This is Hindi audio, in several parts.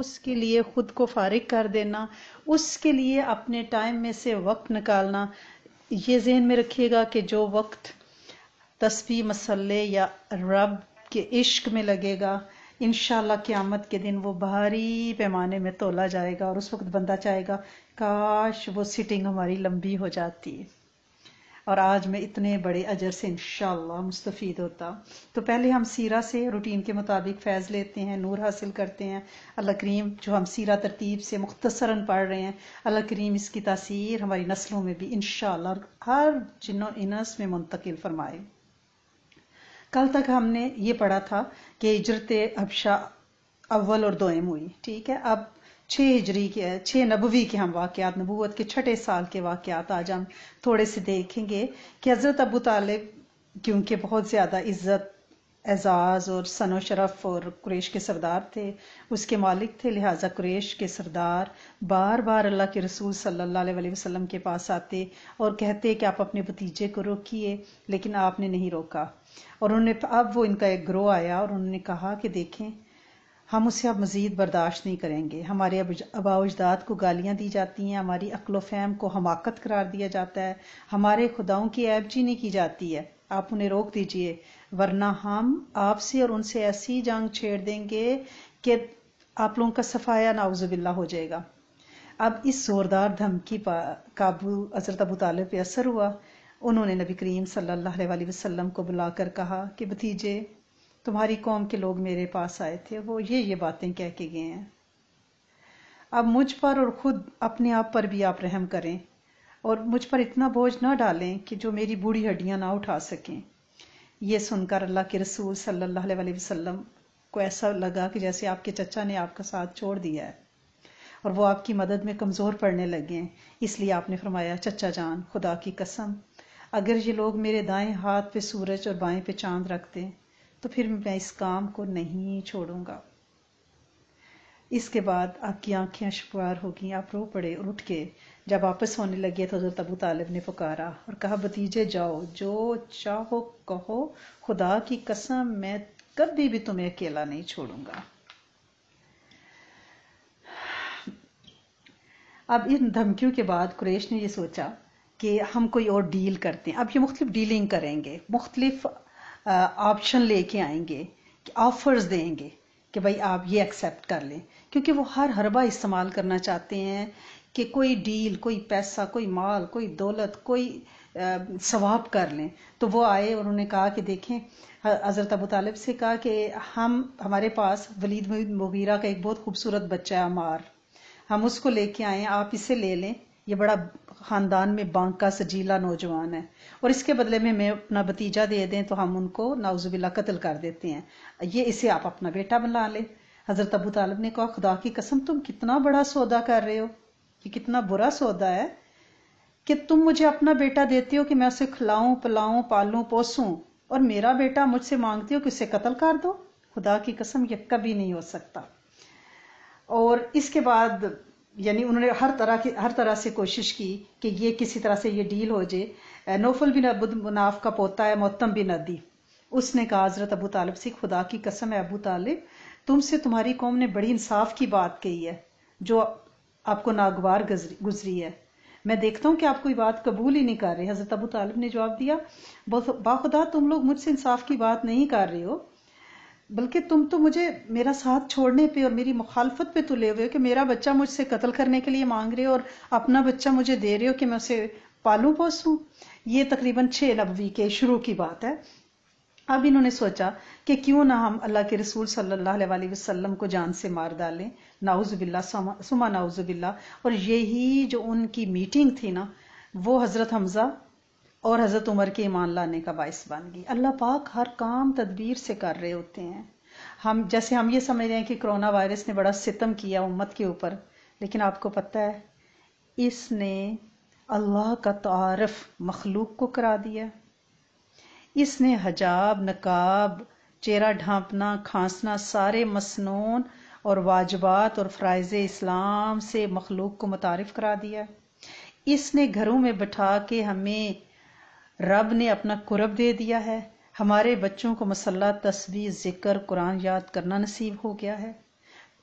उसके लिए ख़ुद को फारिग कर देना उसके लिए अपने टाइम में से वक्त निकालना ये जहन में रखिएगा कि जो वक्त तस्वीर मसल्ले या रब के इश्क में लगेगा इन क़्यामत के दिन वो भारी पैमाने में तोला जाएगा और उस वक्त बंदा चाहेगा काश वो सिटिंग हमारी लंबी हो जाती है और आज मैं इतने बड़े अजर से इन मुस्तफ़ीद होता तो पहले हम सीरा से रूटीन के मुताबिक फैज़ लेते हैं नूर हासिल करते हैं अल्लाह करीम जो हम सीरा तरतीब से मुख्तसरा पढ़ रहे हैं अल्लाह करीम इसकी तासीर हमारी नस्लों में भी इन और हर जिनो इनस में मुंतकिल फरमाए कल तक हमने ये पढ़ा था कि इजरत अबशा अव्वल और दोएम हुई ठीक है अब छः हिजरी के छः नबवी के हम वाक़ नबूत के छठे साल के वाक़ आज हम थोड़े से देखेंगे कि हज़रत अबू तालब क्योंकि बहुत ज़्यादा इज़्ज़त एजाज़ और सन शरफ और कुरेश के सरदार थे उसके मालिक थे लिहाजा कुरेश के सरदार बार बार अल्लाह के रसूल सल्ला वसलम के पास आते और कहते कि आप अपने भतीजे को रोकिए लेकिन आपने नहीं रोका और उन्होंने अब वो इनका एक ग्रोह आया और उन्होंने कहा कि देखें हम उसे अब मज़ीद बर्दाश्त नहीं करेंगे हमारे आबा अजदाद को गालियाँ दी जाती हैं हमारी अकलो फैम को हमाकत करार दिया जाता है हमारे खुदाओं की नहीं की जाती है आप उन्हें रोक दीजिए वरना हम आपसे और उनसे ऐसी जंग छेड़ देंगे कि आप लोगों का सफाया नाउजबिल्ला हो जाएगा अब इस ज़ोरदार धमकी काबू हज़रत अबू तालब पे असर हुआ उन्होंने नबी करीम सल्लल्लाहु अलैहि वसल्लम को बुलाकर कहा कि भतीजे तुम्हारी कौम के लोग मेरे पास आए थे वो ये ये बातें कह के गए हैं अब मुझ पर और खुद अपने आप पर भी आप रहम करें और मुझ पर इतना बोझ ना डालें कि जो मेरी बूढ़ी हड्डियां ना उठा सकें यह सुनकर अल्लाह के रसूल सल्लल्लाहु अलैहि वसल्लम को ऐसा लगा कि जैसे आपके चचा ने आपका साथ छोड़ दिया है और वो आपकी मदद में कमज़ोर पड़ने लगे हैं इसलिए आपने फरमाया चचा जान खुदा की कसम अगर ये लोग मेरे दाएं हाथ पे सूरज और बाएं पे चांद रखते तो फिर मैं इस काम को नहीं छोड़ूंगा इसके बाद आपकी आंखें हो होगी आप रो पड़े और उठ के जब वापस होने लगे तो हजरत अबू तालिब ने पुकारा और कहा भतीजे जाओ जो चाहो कहो खुदा की कसम मैं कभी भी तुम्हें अकेला नहीं छोड़ूंगा अब इन धमकियों के बाद कुरेश ने ये सोचा कि हम कोई और डील करते हैं अब ये मुख्तलिफ डीलिंग करेंगे मुख्तलिफ ऑप्शन लेके आएंगे ऑफर्स देंगे कि भाई आप ये एक्सेप्ट कर लें क्योंकि वो हर हरबा इस्तेमाल करना चाहते हैं कि कोई डील कोई पैसा कोई माल कोई दौलत कोई सवाब कर लें तो वो आए और उन्होंने कहा कि देखें हज़रत अबू तालिब से कहा कि हम हमारे पास वलीद मुगीरा का एक बहुत खूबसूरत बच्चा है अमार हम उसको लेके आए आप इसे ले लें ये बड़ा खानदान में बांका सजीला नौजवान है और इसके बदले में मैं अपना भतीजा दे दें तो हम उनको नाउजबिल्ला कत्ल कर देते हैं ये इसे आप अपना बेटा बना लें हज़रत अबू तालब ने कहा खुदा की कसम तुम कितना बड़ा सौदा कर रहे हो ये कितना बुरा सौदा है कि तुम मुझे अपना बेटा देते हो कि मैं उसे खिलाऊं पिलाऊं पालू पोसूं और मेरा बेटा मुझसे मांगती हो कि उसे कत्ल कर दो खुदा की कसम यह कभी नहीं हो सकता और इसके बाद यानी उन्होंने हर तरह की हर तरह से कोशिश की कि ये किसी तरह से ये डील हो जाए नोफल बिन अबुद मुनाफ का पोता है मोहतम बिन अदी उसने कहा हजरत अबू तालिब से खुदा की कसम है अबू तालिब तुमसे तुम्हारी कौम ने बड़ी इंसाफ की बात कही है जो आपको नागवार गुजरी है मैं देखता हूँ कि आप कोई बात कबूल ही नहीं कर रहे हजरत अबू तालिब ने जवाब दिया बाखुदा तुम लोग मुझसे इंसाफ की बात नहीं कर रहे हो बल्कि तुम तो मुझे मेरा साथ छोड़ने पे और मेरी मुखालफत पे तुले हुए हो कि मेरा बच्चा मुझसे कत्ल करने के लिए मांग रहे हो और अपना बच्चा मुझे दे रहे हो कि मैं उसे पालू पोसूं ये तकरीबन छः नबी के शुरू की बात है अब इन्होंने सोचा कि क्यों ना हम अल्लाह के रसूल सल्लल्लाहु अलैहि वसल्लम को जान से मार डालें नाउजुबिल्ला सुमा नाउजुबिल्ला और यही जो उनकी मीटिंग थी ना वो हज़रत हमज़ा और हज़रत उमर के ईमान लाने का बायस बन गई अल्लाह पाक हर काम तदबीर से कर रहे होते हैं हम जैसे हम ये समझ रहे हैं कि कोरोना वायरस ने बड़ा सितम किया उम्मत के ऊपर लेकिन आपको पता है इसने अल्लाह का तारफ मखलूक को करा दिया इसने हजाब नकाब चेहरा ढांपना खांसना सारे मसनून और वाजबात और फ्राइज इस्लाम से मखलूक को मुतारफ़ करा दिया इसने घरों में बैठा के हमें रब ने अपना कुरब दे दिया है हमारे बच्चों को मसल्ला तस्वीर ज़िक्र कुरान याद करना नसीब हो गया है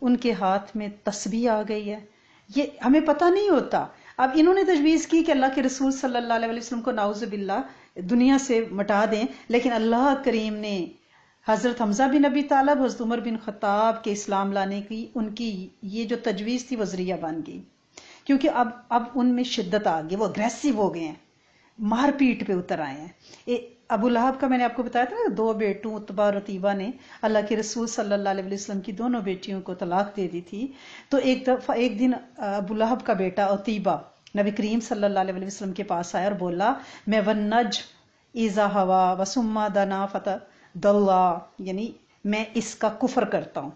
उनके हाथ में तस्वीर आ गई है ये हमें पता नहीं होता अब इन्होंने तजवीज़ की कि अल्लाह के रसूल सल्लल्लाहु अलैहि वसल्लम को बिल्ला दुनिया से मटा दें लेकिन अल्लाह करीम ने हज़रत हमजा बिन नबी तालब हज़रत उमर बिन ख़ताब के इस्लाम लाने की उनकी ये जो तजवीज़ थी वजरिया बन गई क्योंकि अब अब उनमें शिद्दत आ गई वो अग्रेसिव हो गए हैं मारपीट पे उतर आए हैं अबू लहब का मैंने आपको बताया था ना दो बेटों उतबा और रतीबा ने अल्लाह के रसूल सल्लल्लाहु अलैहि वसल्लम की दोनों बेटियों को तलाक दे दी थी तो एक दफ़ा एक दिन अबू लहब का बेटा अतीबा नबी करीम सल्लल्लाहु अलैहि वसल्लम के पास आया और बोला मैं वन नज ईज़ा हवा वसुम्मा दना फतः दल्ला यानी मैं इसका कुफर करता हूँ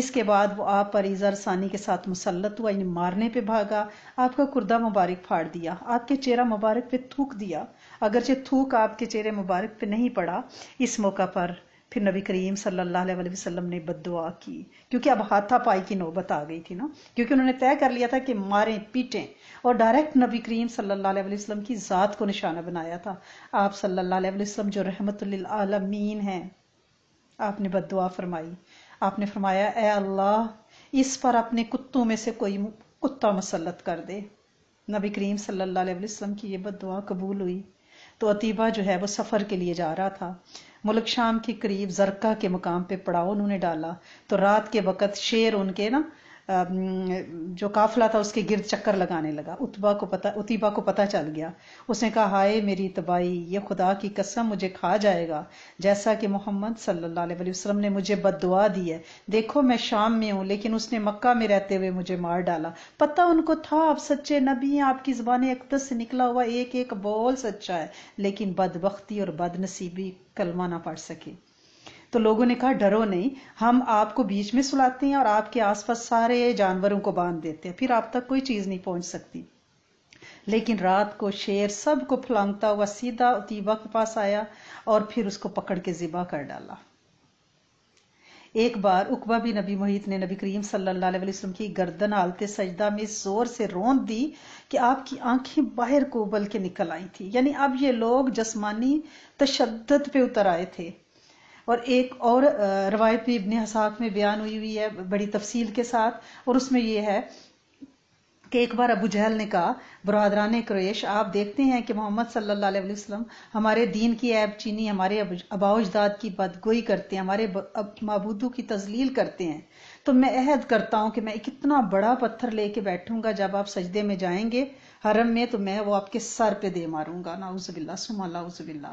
इसके बाद वो आप पर ईज़ा के साथ मुसलत हुआ इन्हें मारने पे भागा आपका कुर्दा मुबारक फाड़ दिया आपके चेहरा मुबारक पे थूक दिया अगरचे थूक आपके चेहरे मुबारक पे नहीं पड़ा इस मौका पर फिर नबी करीम सल्लल्लाहु अलैहि वसल्लम ने बदुआ की क्योंकि अब हाथापाई की नौबत आ गई थी ना क्योंकि उन्होंने तय कर लिया था कि मारें पीटें और डायरेक्ट नबी करीम सल्लल्लाहु अलैहि वसल्लम की ज़ात को निशाना बनाया था आप सल्लल्लाहु अलैहि वसल्लम जो रहमत आलमीन हैं आपने बदुआ फरमाई आपने फरमाया ए अल्लाह इस पर अपने कुत्तों में से कोई कुत्ता मसलत कर दे नबी करीम सल्लल्लाहु अलैहि वसल्लम की ये दुआ कबूल हुई तो अतीबा जो है वो सफ़र के लिए जा रहा था मुल्क शाम के करीब जरका के मुकाम पे पड़ाव उन्होंने डाला तो रात के वक़्त शेर उनके ना जो काफिला था उसके गिर चक्कर लगाने लगा उतबा को पता उतीबा को पता चल गया उसने कहा हाय मेरी तबाही ये खुदा की कसम मुझे खा जाएगा जैसा कि मोहम्मद सल्लल्लाहु अलैहि वसल्लम ने मुझे बददुआ दी है देखो मैं शाम में हूँ लेकिन उसने मक्का में रहते हुए मुझे मार डाला पता उनको था आप सच्चे नबी हैं आपकी जबान अकदस से निकला हुआ एक एक बोल सच्चा है लेकिन बदबख्ती और बदनसीबी कलमा ना पढ़ सके तो लोगों ने कहा डरो नहीं हम आपको बीच में सुलाते हैं और आपके आसपास सारे जानवरों को बांध देते हैं फिर आप तक कोई चीज नहीं पहुंच सकती लेकिन रात को शेर सब को फलांगता हुआ सीधा तीबा के पास आया और फिर उसको पकड़ के जिबा कर डाला एक बार उकबा भी नबी मोहित ने नबी करीम सल्लल्लाहु अलैहि वसल्लम की गर्दन आलते सजदा में जोर से रोन दी कि आपकी आंखें बाहर को उबल के निकल आई थी यानी अब ये लोग जस्मानी तशद्दत पे उतर आए थे और एक और रवायत भी इबन हसाक में बयान हुई हुई है बड़ी तफसील के साथ और उसमें यह है कि एक बार अबू जहल ने कहा बरदरान क्रेश आप देखते हैं कि मोहम्मद सल्लल्लाहु अलैहि वसल्लम हमारे दीन की ऐब चीनी हमारे अबाउजदाद की बदगोई करते हैं हमारे मबूदू की तजलील करते हैं तो मैं अहद करता हूं कि मैं कितना बड़ा पत्थर लेके बैठूंगा जब आप सजदे में जाएंगे हरम में तो मैं वो आपके सर पे दे मारूंगा नाउजबिल्ला सुमा बिल्ला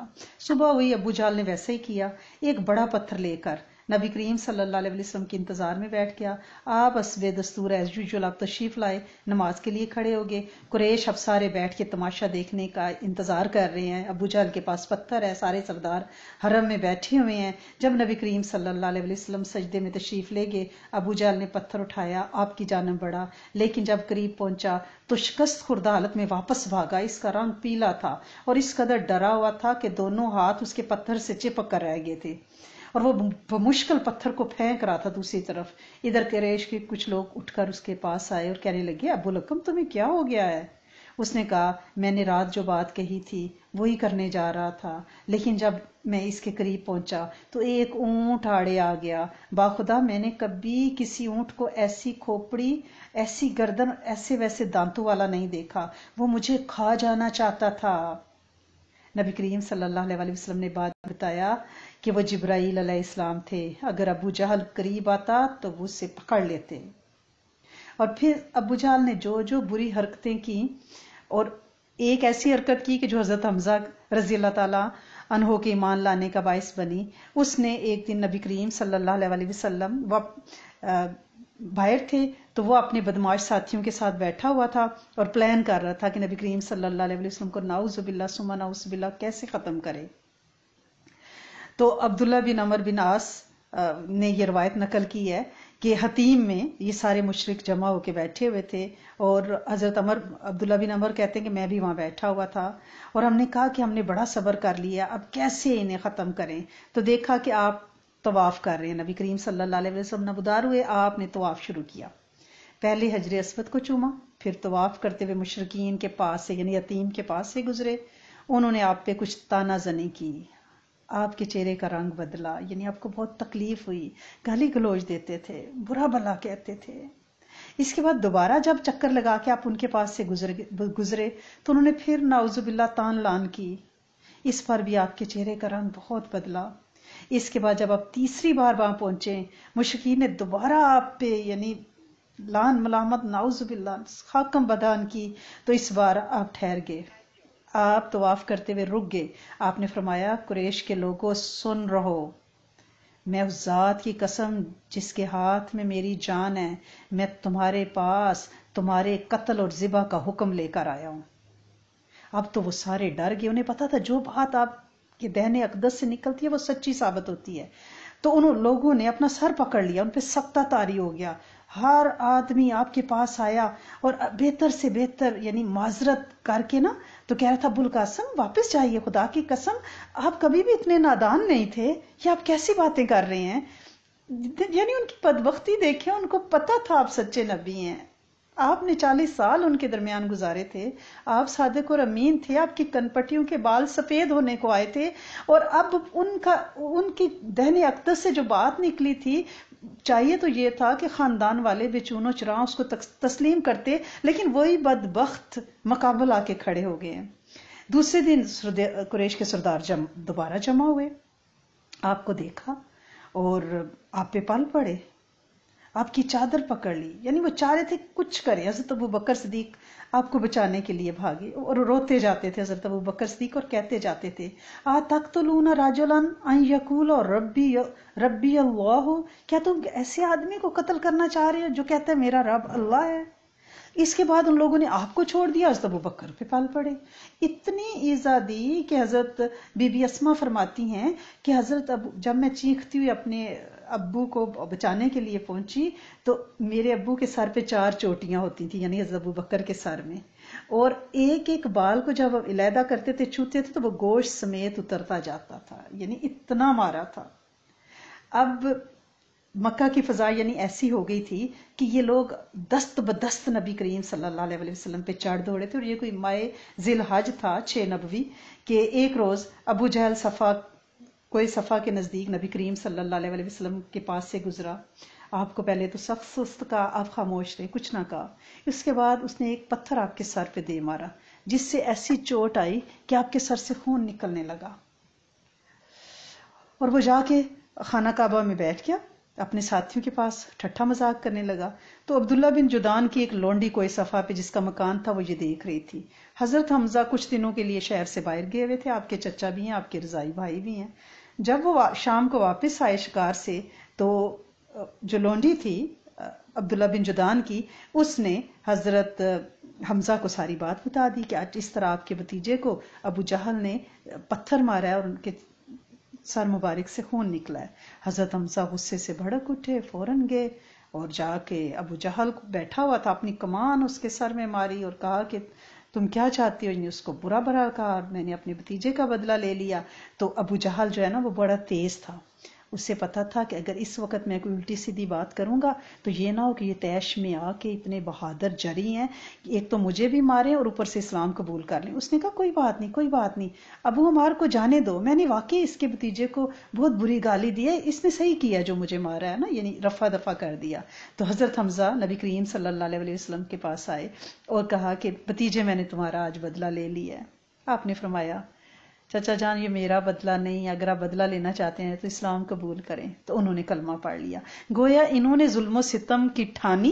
सुबह हुई अबू जाल ने वैसे ही किया एक बड़ा पत्थर लेकर नबी करीम सल्लल्लाहु अलैहि वसल्लम के इंतज़ार में बैठ गया आप असवे दस्तूर एज यूजल आप तशरीफ़ लाए नमाज के लिए खड़े हो गए कुरेश अब सारे बैठ के तमाशा देखने का इंतज़ार कर रहे हैं अबू जहल के पास पत्थर है सारे सरदार हरम में बैठे हुए हैं जब नबी करीम सल्लल्लाहु अलैहि वसल्लम सजदे में तशरीफ़ ले गए अबू जहल ने पत्थर उठाया आपकी जानब बढ़ा लेकिन जब करीब पहुंचा तो शिकस्त खुर्दा हालत में वापस भागा इसका रंग पीला था और इस कदर डरा हुआ था कि दोनों हाथ उसके पत्थर से चिपक कर रह गए थे और वो मुश्किल पत्थर को फेंक रहा था दूसरी तरफ इधर करेश के कुछ लोग उठकर उसके पास आए और कहने लगे अबुल अकम तुम्हें क्या हो गया है उसने कहा मैंने रात जो बात कही थी वही करने जा रहा था लेकिन जब मैं इसके करीब पहुंचा तो एक ऊंट आड़े आ गया बाखुदा मैंने कभी किसी ऊंट को ऐसी खोपड़ी ऐसी गर्दन ऐसे वैसे दांतों वाला नहीं देखा वो मुझे खा जाना चाहता था नबी करीम सल्लल्लाहु अलैहि वसल्लम ने बात बताया कि वह जब्राइल अलैहिस्सलाम थे अगर अबू जहल करीब आता तो वो उसे पकड़ लेते और फिर अबू जहल ने जो जो बुरी हरकतें की और एक ऐसी हरकत की कि जो हज़रत हमजा रजी अल्लाह ताला अनहो के ईमान लाने का बायस बनी उसने एक दिन नबी करीम सल्लल्लाहु अलैहि वसल्लम वह बाहर थे तो वो अपने बदमाश साथियों के साथ बैठा हुआ था और प्लान कर रहा था कि नबी करीम सल्लल्लाहु अलैहि वसल्लम को नाउज़ुबिल्ला सुमा नाउज़ुबिल्ला कैसे ख़त्म करे तो अब्दुल्ला बिन अमर बिन आस ने ये रवायत नकल की है कि हतीम में ये सारे मुशरक जमा होकर बैठे हुए थे और हज़रत अमर अब्दुल्ला बिन अमर कहते हैं कि मैं भी वहाँ बैठा हुआ था और हमने कहा कि हमने बड़ा सब्र कर लिया अब कैसे इन्हें ख़त्म करें तो देखा कि आप तवाफ़ कर रहे हैं नबी करीम सल्लल्लाहु अलैहि वसल्लम नबुदार हुए आपने तवाफ़ शुरू किया पहले हजर असवद को चूमा फिर तवाफ़ करते हुए मुशरकिन के पास से यानी यतीम के पास से गुजरे उन्होंने आप पे कुछ ताना जनी की आपके चेहरे का रंग बदला यानी आपको बहुत तकलीफ हुई गाली गलोज देते थे बुरा भला कहते थे इसके बाद दोबारा जब चक्कर लगा के आप उनके पास से गुजरे गुजरे तो उन्होंने फिर नाउजुबिल्ला तान लान की इस पर भी आपके चेहरे का रंग बहुत बदला इसके बाद जब आप तीसरी बार वहां पहुंचे मुश्किल ने दोबारा आप पे यानी लान मलामत नाउजुबिल्ला खाकम बदान की तो इस बार आप ठहर गए आप तवाफ तो करते हुए रुक गए आपने फरमाया कुरेश के लोगों सुन रहो मैं उस जात की कसम जिसके हाथ में मेरी जान है मैं तुम्हारे पास तुम्हारे कत्ल और जिबा का हुक्म लेकर आया हूं अब तो वो सारे डर गए उन्हें पता था जो बात आपके दहने अकदस से निकलती है वो सच्ची साबित होती है तो उन लोगों ने अपना सर पकड़ लिया उन पर सख्ता तारी हो गया हर आदमी आपके पास आया और बेहतर से बेहतर यानी माजरत करके ना तो कह रहा था अबुल कासम वापस जाइए खुदा की कसम आप कभी भी इतने नादान नहीं थे ये आप कैसी बातें कर रहे हैं यानी उनकी बदबख्ती देखे उनको पता था आप सच्चे नबी हैं आपने चालीस साल उनके दरमियान गुजारे थे आप सादक और अमीन थे आपकी कनपटियों के बाल सफेद होने को आए थे और अब उनका उनकी दहने अक्तर से जो बात निकली थी चाहिए तो ये था कि ख़ानदान वाले बेचूनो चरा उसको तस्लीम करते लेकिन वही बदबخت मकाबल आके खड़े हो गए दूसरे दिन कुरेश के सरदार जम दोबारा जमा हुए आपको देखा और आप पे पल पड़े आपकी चादर पकड़ ली यानी वो चाह रहे थे कुछ करें हजरत अबू बकर सदीक आपको बचाने के लिए भागे और रोते जाते थे हजरत अबू बकर सदीक और कहते जाते थे आ तक तो लूना राजोलन आई यकूल और रब्बी रब्बी अल्लाह क्या तुम ऐसे आदमी को कत्ल करना चाह रहे हो जो कहता है मेरा रब अल्लाह है इसके बाद उन लोगों ने आपको छोड़ दिया हजरत अबू बकर पे पाल पड़े इतनी ईजा दी कि हजरत बीबी असमा फरमाती हैं कि हजरत अब जब मैं चीखती हुई अपने अब्बू को बचाने के लिए पहुंची तो मेरे अब्बू के सर पे चार चोटियां होती थी यानी हजरत अबू बकर के सर में और एक एक बाल को जब इलायदा करते थे छूते थे तो वो गोश्त समेत उतरता जाता था यानी इतना मारा था अब मक्का की फ़ज़ा यानी ऐसी हो गई थी कि ये लोग दस्त बदस्त नबी करीम सल्लल्लाहु अलैहि वसल्लम पे चढ़ दौड़े थे और ये कोई माए जिल हज था छः नबवी के एक रोज़ अबू जहल सफ़ा कोई सफ़ा के नज़दीक नबी करीम सल्लल्लाहु अलैहि वसल्लम के पास से गुज़रा आपको पहले तो सख्त सुस्त कहा आप खामोश रहे कुछ ना कहा उसके बाद उसने एक पत्थर आपके सर पे दे मारा जिससे ऐसी चोट आई कि आपके सर से खून निकलने लगा और वो जाके खाना काबा में बैठ गया अपने साथियों के पास ठट्ठा मजाक करने लगा तो अब्दुल्ला बिन जुदान की एक लौंडी कोई सफ़ा पे जिसका मकान था वो ये देख रही थी हज़रत हमज़ा कुछ दिनों के लिए शहर से बाहर गए हुए थे आपके चचा भी हैं आपके रज़ाई भाई भी हैं जब वो शाम को वापस आए शिकार से तो जो लौंडी थी अब्दुल्ला बिन जुदान की उसने हज़रत हमज़ा को सारी बात बता दी कि आज इस तरह आपके भतीजे को अबू जहल ने पत्थर मारा है और उनके सर मुबारक से खून निकला है हजरत हमजा गुस्से से भड़क उठे फौरन गए और जाके अबू जहल को बैठा हुआ था अपनी कमान उसके सर में मारी और कहा कि तुम क्या चाहती हो उसको बुरा बरा कहा मैंने अपने भतीजे का बदला ले लिया तो अबू जहल जो है ना वो बड़ा तेज था उससे पता था कि अगर इस वक्त मैं कोई उल्टी सीधी बात करूंगा तो ये ना हो कि ये तैश में आके इतने बहादुर जरी हैं कि एक तो मुझे भी मारें और ऊपर से इस्लाम कबूल कर लें उसने कहा कोई बात नहीं कोई बात नहीं अबू हमार को जाने दो मैंने वाकई इसके भतीजे को बहुत बुरी गाली दी है इसने सही किया जो मुझे मारा है ना यानी रफा दफा कर दिया तो हज़रत हमज़ा नबी करीम सल्ला वसलम के पास आए और कहा कि भतीजे मैंने तुम्हारा आज बदला ले लिया है आपने फरमाया चाचा जान ये मेरा बदला नहीं अगर आप बदला लेना चाहते हैं तो इस्लाम कबूल करें तो उन्होंने कलमा पढ़ लिया गोया इन्होंने जुल्म सितम की ठानी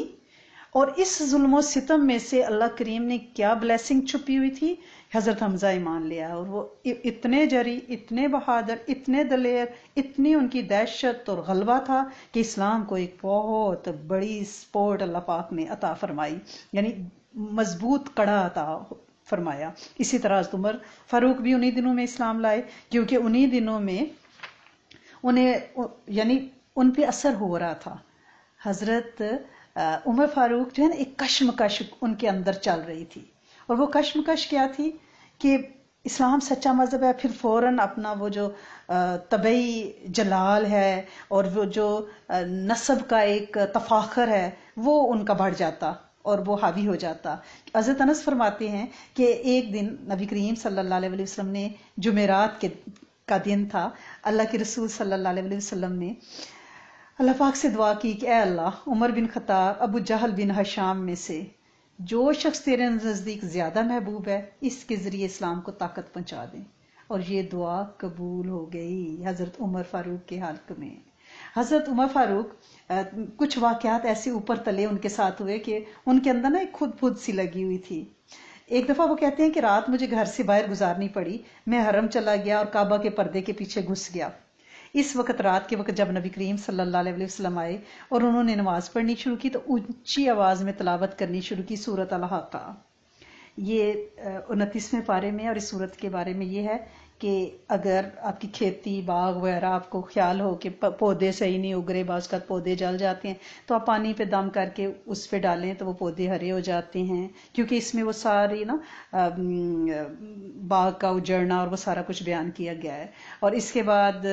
और इस जुल्म सितम में से अल्लाह करीम ने क्या ब्लेसिंग छुपी हुई थी हजरत हमजा ईमान लिया और वो इतने जरी इतने बहादुर इतने दलेर इतनी उनकी दहशत और गलबा था कि इस्लाम को एक बहुत बड़ी स्पोर्ट अल्लाह पाक ने अता फरमाई यानी मजबूत कड़ा अता फरमाया इसी तरह उमर फारूक भी उन्हीं दिनों में इस्लाम लाए क्योंकि उन्हीं दिनों में उन्हें यानी उन पर असर हो रहा था हजरत उमर फारूक जो है ना एक कश्मकश उनके अंदर चल रही थी और वो कश्मकश क्या थी कि इस्लाम सच्चा मज़हब है फिर फ़ौरन अपना वो जो तबई जलाल है और वो जो नस्ब का एक तफाखर है वो उनका बढ़ जाता और वो हावी हो जाता अजरत अनस फरमाते हैं कि एक दिन नबी करीम सल्लल्लाहु अलैहि वसल्लम ने जुमेरात के का दिन था अल्लाह के रसूल सल्लल्लाहु अलैहि वसल्लम ने अल्लाह पाक से दुआ की कि अल्लाह उमर बिन खताब अबू जहल बिन हशाम में से जो शख्स तेरे नज़दीक ज़्यादा महबूब है इसके ज़रिए इस्लाम को ताकत पहुँचा दें और ये दुआ कबूल हो गई हज़रत उमर फारूक के हल्क में हजरत उमर फारूक कुछ वाकयात ऐसे ऊपर तले उनके साथ हुए कि उनके अंदर ना एक खुद फुद सी लगी हुई थी एक दफ़ा वो कहते हैं कि रात मुझे घर से बाहर गुजारनी पड़ी मैं हरम चला गया और काबा के पर्दे के पीछे घुस गया इस वक्त रात के वक्त जब नबी करीम सल्लल्लाहु अलैहि वसल्लम आए और उन्होंने नमाज़ पढ़नी शुरू की तो ऊंची आवाज़ में तलावत करनी शुरू की सूरत अल का ये उनतीसवें पारे में और इस सूरत के बारे में ये है कि अगर आपकी खेती बाग वगैरह आपको ख्याल हो कि पौधे सही नहीं उग रहे बाज़ का पौधे जल जाते हैं तो आप पानी पे दम करके उस पे डालें तो वो पौधे हरे हो जाते हैं क्योंकि इसमें वो सारी ना बाग का उजड़ना और वो सारा कुछ बयान किया गया है और इसके बाद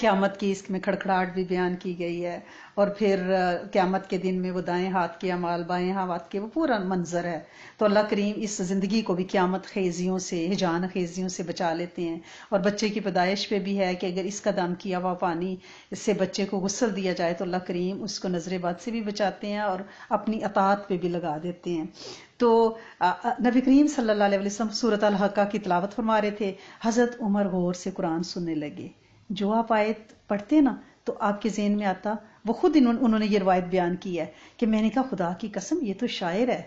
क्यामत की इसमें खड़खड़ाहट भी बयान की गई है और फिर क्यामत के दिन में वो दाएं हाथ के अमाल बाएं हाथ के वो पूरा मंजर है तो अल्लाह करीम इस ज़िंदगी को भी क्यामत खेजियों से हिजान खेजियों से बचा लेते हैं और बच्चे की पैदाइश पे भी है कि अगर इसका दाम किया हुआ पानी इससे बच्चे को गुस्सल दिया जाए तो अल्लाह करीम उसको नजरबाद से भी बचाते हैं और अपनी अतात पे भी लगा देते हैं तो नबी करीम सल्लल्लाहु अलैहि वसल्लम सूरत अल हक्का की तलावत फरमा रहे थे हज़रत उमर गौर से कुरान सुनने लगे जो आप आयत पढ़ते ना तो आपके जहन में आता वो खुद उन्होंने ये रवायत बयान की है कि मैंने कहा खुदा की कसम ये तो शायर है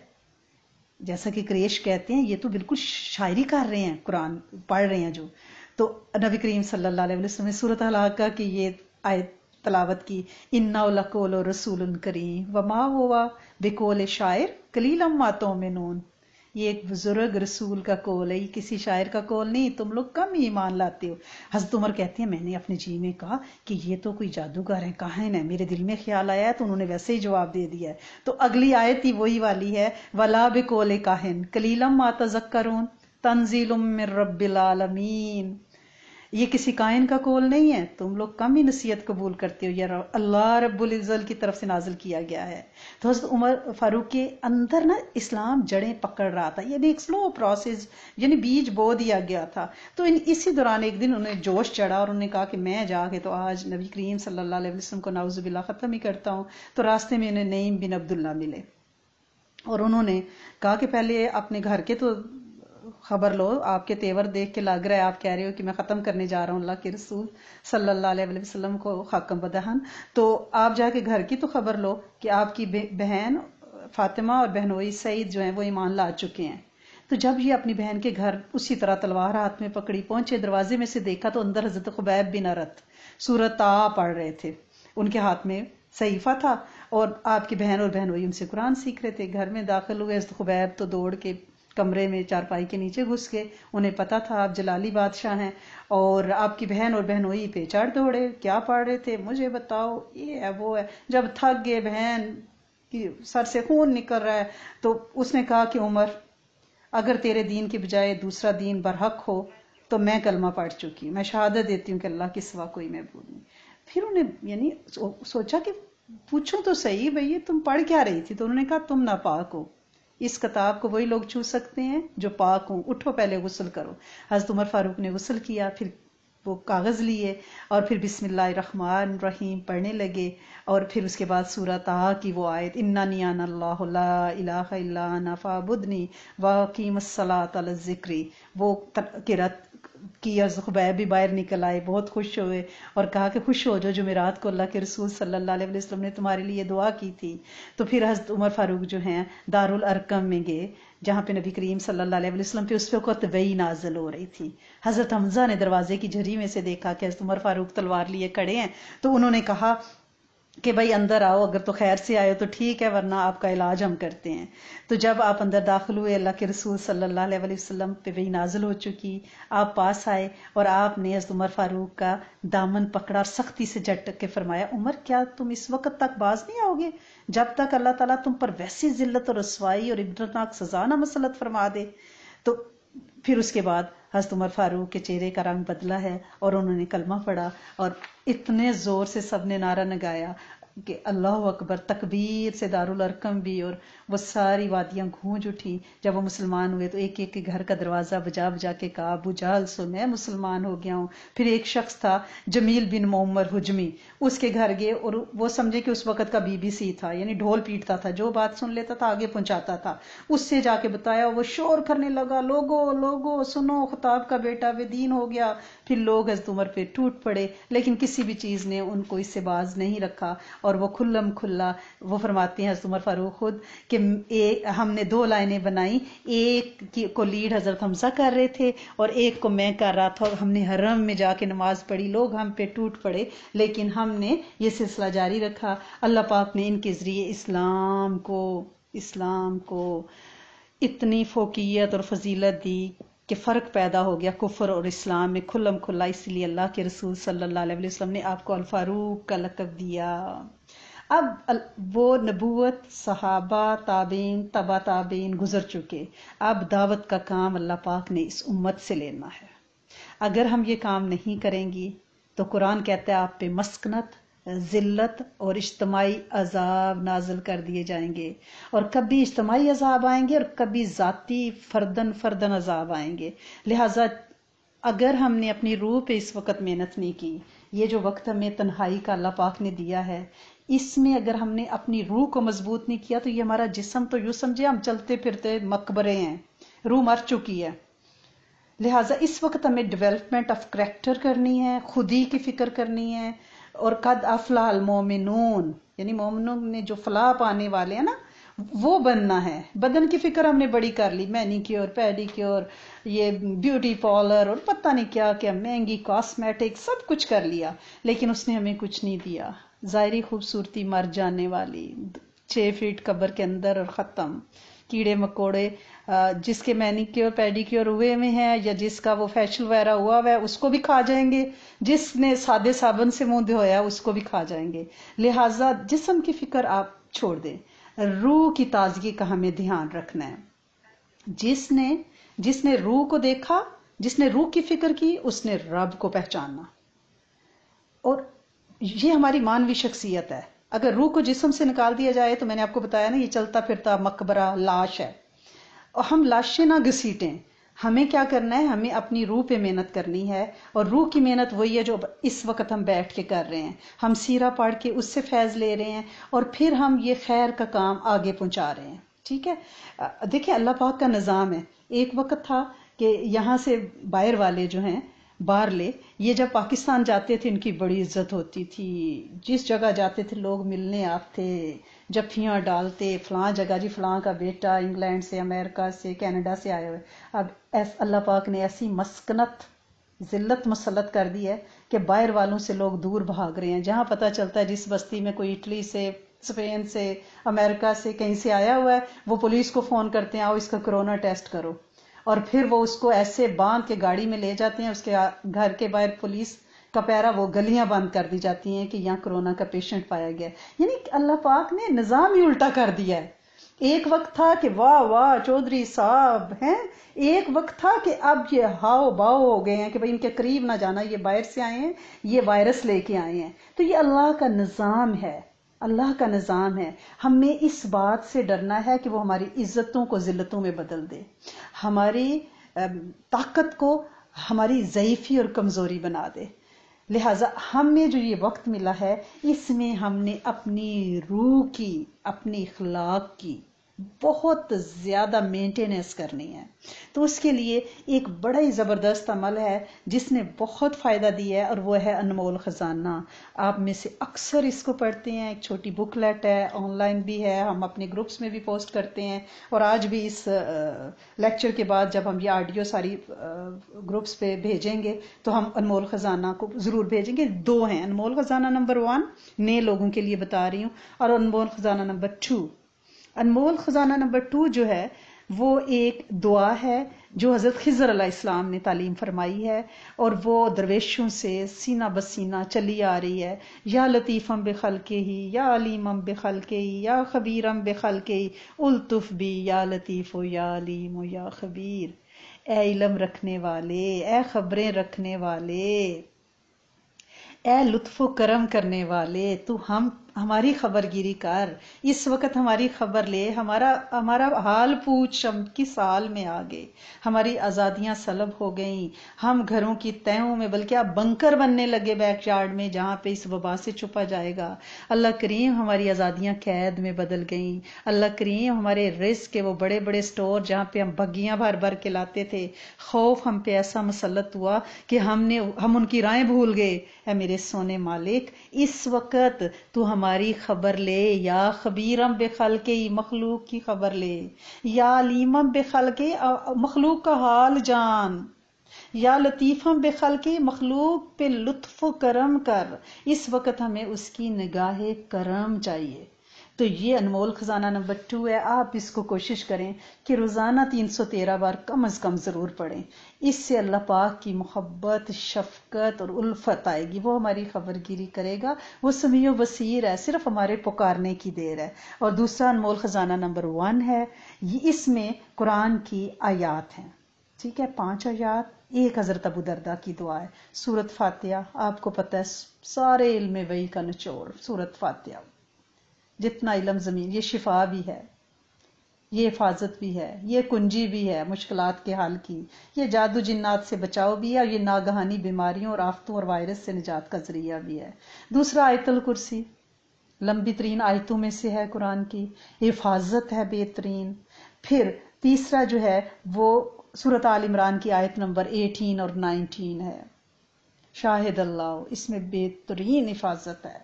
जैसा कि क्रेश कहते हैं ये तो बिल्कुल शायरी कर रहे हैं कुरान पढ़ रहे हैं जो तो नबी करीम सल्लल्लाहु अलैहि वसल्लम ने सूरत हलाका की ये आय तलावत की इन्नाकोल रसूल करीम वमा हुआ बेकोल शायर कलीलम मातों में नून ये एक बुजुर्ग रसूल का कौल है ये किसी शायर का कौल नहीं तुम लोग कम ही ईमान लाते हो हजरत उमर कहती है मैंने अपने जी में कहा कि ये तो कोई जादूगर है कहन है मेरे दिल में ख्याल आया तो उन्होंने वैसे ही जवाब दे दिया है तो अगली आयत ही वही वाली है वला बे कोले काहिन कलीलम माता जक्कर तंजील रबीआलमीन ये किसी कायन का कौल नहीं है तुम लोग कम ही नसीहत कबूल करते हो यार अल्लाह रब्बुल की तरफ से नाजिल किया गया है तो हजरत उमर फारूक के अंदर ना इस्लाम जड़ें पकड़ रहा था यानी एक स्लो प्रोसेस यानी बीज बो दिया गया था तो इन इसी दौरान एक दिन उन्हें जोश चढ़ा और उन्होंने कहा कि मैं जाके तो आज नबी करीम सल्ला को नाउज़बिल्ला ख़त्म ही करता हूँ तो रास्ते में उन्हें नईम बिन अब्दुल्ला मिले और उन्होंने कहा कि पहले अपने घर के तो खबर लो आपके तेवर देख के लग रहा है आप कह रहे हो कि मैं ख़त्म करने जा रहा हूँ अल्लाह के रसूल सल्लल्लाहु अलैहि वसल्लम को हाकम बदहन तो आप जाके घर की तो खबर लो कि आपकी बहन फातिमा और बहनोई सईद जो है वो ईमान ला चुके हैं तो जब ये अपनी बहन के घर उसी तरह तलवार हाथ में पकड़ी पहुंचे दरवाजे में से देखा तो अंदर हजरत खुबैब बिन अरत सूरता पढ़ रहे थे उनके हाथ में सहीफा था और आपकी बहन और बहनोई उनसे कुरान सीख रहे थे घर में दाखिल हुए खुबैब तो दौड़ के कमरे में चारपाई के नीचे घुस गए उन्हें पता था आप जलाली बादशाह हैं और आपकी बहन और बहनोई पे चढ़ दौड़े क्या पढ़ रहे थे मुझे बताओ ये है वो है जब थक गए बहन कि सर से खून निकल रहा है तो उसने कहा कि उमर अगर तेरे दीन के बजाय दूसरा दीन बरहक हो तो मैं कलमा पढ़ चुकी मैं शहादत देती हूँ कि अल्लाह के सिवा कोई महबूब नहीं फिर उन्हें यानी सो, सोचा कि पूछो तो सही भैया तुम पढ़ क्या रही थी तो उन्होंने कहा तुम नापाक हो इस किताब को वही लोग छू सकते हैं जो पाक हों उठो पहले गसल करो हजरत उमर फारूक ने गसल किया फिर वो कागज़ लिए और फिर रहमान रहीम पढ़ने लगे और फिर उसके बाद सूरत आ की वो आयत इन्ना नियान अल्लाह फ़ाबुदनी अल जिक्री वो किरत और ज़ुबैब भी बाहर निकल आए बहुत खुश हुए और कहा कि खुश हो जो जुमेरात को अल्लाह के रसूल सल्लल्लाहु अलैहि वसल्लम ने तुम्हारे लिए दुआ की थी तो फिर हज़रत उमर फारूक जो हैं दारुल अरकम में गए जहाँ पे नबी करीम सल्लल्लाहु अलैहि वसल्लम पे उस वक्त वही नाजल हो रही थी हज़रत हमज़ा ने दरवाजे की झरी में से देखा कि हज़रत उमर फारूक तलवार लिए खड़े हैं तो उन्होंने कहा कि भाई अंदर आओ अगर तो खैर से आए हो तो ठीक है वरना आपका इलाज हम करते हैं तो जब आप अंदर दाखिल हुए अल्लाह के रसूल सल्लल्लाहु अलैहि वसल्लम पे वही नाजिल हो चुकी आप पास आए और आपने हजरत उमर फारूक का दामन पकड़ा और सख्ती से जट के फरमाया उमर क्या तुम इस वक्त तक बाज नहीं आओगे जब तक अल्लाह ताला तुम पर वैसी जिल्लत और रसवाई और इबरतनाक सजा ना मसलत फरमा दे तो फिर उसके बाद हज़रत उमर फारूक के चेहरे का रंग बदला है और उन्होंने कलमा पढ़ा और इतने ज़ोर से सब ने नारा लगाया कि अल्लाह अकबर तकबीर से दारुल अरकम भी और वो सारी वादियां गूंज उठी जब वो मुसलमान हुए तो एक एक के घर का दरवाज़ा बजा बजा के कहा अबू जहल सो मैं मुसलमान हो गया हूँ फिर एक शख्स था जमील बिन मोमर हुजमी उसके घर गए और वो समझे कि उस वक़्त का बीबीसी था यानी ढोल पीटता था जो बात सुन लेता था आगे पहुंचाता था उससे जाके बताया वो शोर करने लगा लोगो लोगो सुनो खताब का बेटा बेदीन हो गया फिर लोग हजत उमर पे टूट पड़े लेकिन किसी भी चीज़ ने उनको इससे बाज नहीं रखा और वो खुल्लम खुल्ला वो फरमाती हैं हजरत फारूक खुद कि ए, हमने दो लाइनें बनाई एक की को लीड हजरत हमसा कर रहे थे और एक को मैं कर रहा था और हमने हरम में जाके नमाज पढ़ी लोग हम पे टूट पड़े लेकिन हमने ये सिलसिला जारी रखा अल्लाह पाक ने इनके ज़रिए इस्लाम को इस्लाम को इतनी फोकियत और फजीलत दी कि फ़र्क पैदा हो गया कुफर और इस्लाम में खुल्लम खुल्ला इसलिए अल्लाह के रसूल सल्लल्लाहु अलैहि वसल्लम ने आपको अल फारूक का लकब दिया अब वो नबूत सहाबा ताबीन तबा ताबीन गुजर चुके अब दावत का काम अल्लाह पाक ने इस उम्मत से लेना है अगर हम ये काम नहीं करेंगी तो कुरान कहता है आप पे मस्कनत ज़िल्लत और इज्तमाही अजाब नाजल कर दिए जाएंगे और कभी इज्तमाही अजाब आएंगे और कभी ज़ाती फर्दन फर्दन अजाब आएंगे लिहाजा अगर हमने अपनी रूह पे इस वक्त मेहनत नहीं की ये जो वक्त हमें तन्हाई का अल्लाह पाक ने दिया है इसमें अगर हमने अपनी रूह को मजबूत नहीं किया तो ये हमारा जिसम तो यूं समझे हम चलते फिरते मकबरे हैं रूह मर चुकी है लिहाजा इस वक्त हमें डेवलपमेंट ऑफ करेक्टर करनी है खुदी की फिक्र करनी है और कद अफलाल मोमिनून यानी मोमिनों ने जो फलाह पाने वाले हैं ना वो बनना है बदन की फिक्र हमने बड़ी कर ली मैनिक्योर पेडिक्योर ये ब्यूटी पार्लर और पता नहीं क्या क्या महंगी कॉस्मेटिक सब कुछ कर लिया लेकिन उसने हमें कुछ नहीं दिया ज़ाहरी खूबसूरती मर जाने वाली छः फीट कब्र के अंदर और ख़त्म कीड़े मकोड़े जिसके मैनिक्योर पेडिक्योर हुए हुए हैं या जिसका वो फैशल वगैरह हुआ हुआ है उसको भी खा जाएंगे जिसने सादे साबुन से मुंह धोया उसको भी खा जाएंगे लिहाजा जिसम की फिक्र आप छोड़ दें रूह की ताजगी का हमें ध्यान रखना है जिसने जिसने रूह को देखा जिसने रूह की फिक्र की उसने रब को पहचाना और ये हमारी मानवी शख्सियत है अगर रूह को जिसम से निकाल दिया जाए तो मैंने आपको बताया ना ये चलता फिरता मकबरा लाश है और हम लाशें ना घसीटें हमें क्या करना है हमें अपनी रूह पे मेहनत करनी है और रूह की मेहनत वही है जो इस वक्त हम बैठ के कर रहे हैं हम सीरा पढ़ के उससे फैज़ ले रहे हैं और फिर हम ये खैर का काम आगे पहुंचा रहे हैं ठीक है देखिए अल्लाह पाक का निज़ाम है एक वक्त था कि यहाँ से बाहर वाले जो हैं बाहर ले ये जब पाकिस्तान जाते थे इनकी बड़ी इज्जत होती थी जिस जगह जाते थे लोग मिलने आते जफियाँ डालते फलां जगह जी फलां का बेटा इंग्लैंड से अमेरिका से कनाडा से आया हुए अब ऐस अल्लाह पाक ने ऐसी मस्कनत जिल्लत मसलत कर दी है कि बाहर वालों से लोग दूर भाग रहे हैं जहाँ पता चलता है जिस बस्ती में कोई इटली से स्पेन से अमेरिका से कहीं से आया हुआ है वो पुलिस को फ़ोन करते हैं आओ इसका कोरोना टेस्ट करो और फिर वो उसको ऐसे बांध के गाड़ी में ले जाते हैं उसके घर के बाहर पुलिस का पैरा वो गलियां बंद कर दी जाती हैं कि यहाँ कोरोना का पेशेंट पाया गया यानी अल्लाह पाक ने निज़ाम ही उल्टा कर दिया है एक वक्त था कि वाह वाह चौधरी साहब हैं एक वक्त था कि अब ये हाव भाव हो गए हैं कि भाई इनके करीब ना जाना ये बाहर से आए हैं ये वायरस लेके आए हैं तो ये अल्लाह का निज़ाम है अल्लाह का निज़ाम है हमें इस बात से डरना है कि वो हमारी इज्जतों को ज़िल्लतों में बदल दे हमारी ताकत को हमारी ज़यीफ़ी और कमज़ोरी बना दे लिहाजा हमें जो ये वक्त मिला है इसमें हमने अपनी रूह की अपनी इखलाक की बहुत ज़्यादा मेंटेनेंस करनी है तो उसके लिए एक बड़ा ही ज़बरदस्त अमल है जिसने बहुत फ़ायदा दिया है और वो है अनमोल ख़जाना आप में से अक्सर इसको पढ़ते हैं एक छोटी बुकलेट है ऑनलाइन भी है हम अपने ग्रुप्स में भी पोस्ट करते हैं और आज भी इस लेक्चर के बाद जब हम ये ऑडियो सारी ग्रुप्स पे भेजेंगे तो हम अनमोल ख़जाना को ज़रूर भेजेंगे दो हैं अनमोल ख़जाना नंबर वन नए लोगों के लिए बता रही हूँ और अनमोल ख़जाना नंबर टू अनमोल खजाना नंबर टू जो है वो एक दुआ है जो हज़रत खिजर इस्लाम ने तालीम फरमाई है और वो दरवेशों से सीना बसीना चली आ रही है या लतीफ़ अम बेखल के ही या अलीम अम बेखल के ही या खबीर अम बेखल के ही उलतुफ़ भी या लतीफ़ हो या अलीम हो या खबीर ए इलम रखने वाले ए खबरें रखने वाले ए लुत्फ़ करम करने वाले तू हम हमारी खबरगिरी कर इस वक्त हमारी खबर ले हमारा हमारा हाल पूछ हम किस हाल में आ गए हमारी आज़ादियाँ सलब हो गई हम घरों की तयों में बल्कि आप बंकर बनने लगे बैक यार्ड में जहाँ पे इस वबा से छुपा जाएगा अल्लाह करीम हमारी आज़ादियाँ कैद में बदल गई अल्लाह करीम हमारे रिस्क के वो बड़े बड़े स्टोर जहाँ पे हम बग्गियाँ भर भर के लाते थे खौफ हम पे ऐसा मुसलत हुआ कि हमने हम उनकी राय भूल गए है मेरे सोने मालिक इस वक्त तू हमारे हमारी खबर ले या खबीरम बेखल के मखलूक की खबर ले या अलीमम बेखल के मखलूक का हाल जान या लतीफ़म बेखल के मखलूक पे लुत्फ करम कर इस वक्त हमें उसकी निगाह करम चाहिए तो ये अनमोल खजाना नंबर टू है आप इसको कोशिश करें कि रोज़ाना तीन सौ तेरह बार कम अज़ कम ज़रूर पढ़ें इससे अल्लाह पाक की मोहब्बत शफकत और उल्फत आएगी वो हमारी खबरगिरी करेगा वो समय बसीर है सिर्फ हमारे पुकारने की देर है और दूसरा अनमोल खजाना नंबर वन है ये इसमें कुरान की आयात हैं ठीक है पांच आयात एक हजरत अबू दरदा की दुआ है सूरत फातिया आपको पता है सारे इल्म वही का निचोड़ सूरत फातिया जितना इलम ज़मीन ये शिफा भी है ये हिफाजत भी है ये कुंजी भी है मुश्किल के हाल की ये जादू जिन्नात से बचाव भी है और ये नागहानी बीमारियों और आफतों और वायरस से निजात का जरिया भी है दूसरा आयतल कुर्सी लंबी तरीन आयतों में से है कुरान की हिफाजत है बेहतरीन फिर तीसरा जो है वो सूरत आल इमरान की आयत नंबर एटीन और नाइनटीन है शाहिद अल्लाह इसमें बेहतरीन हिफाजत है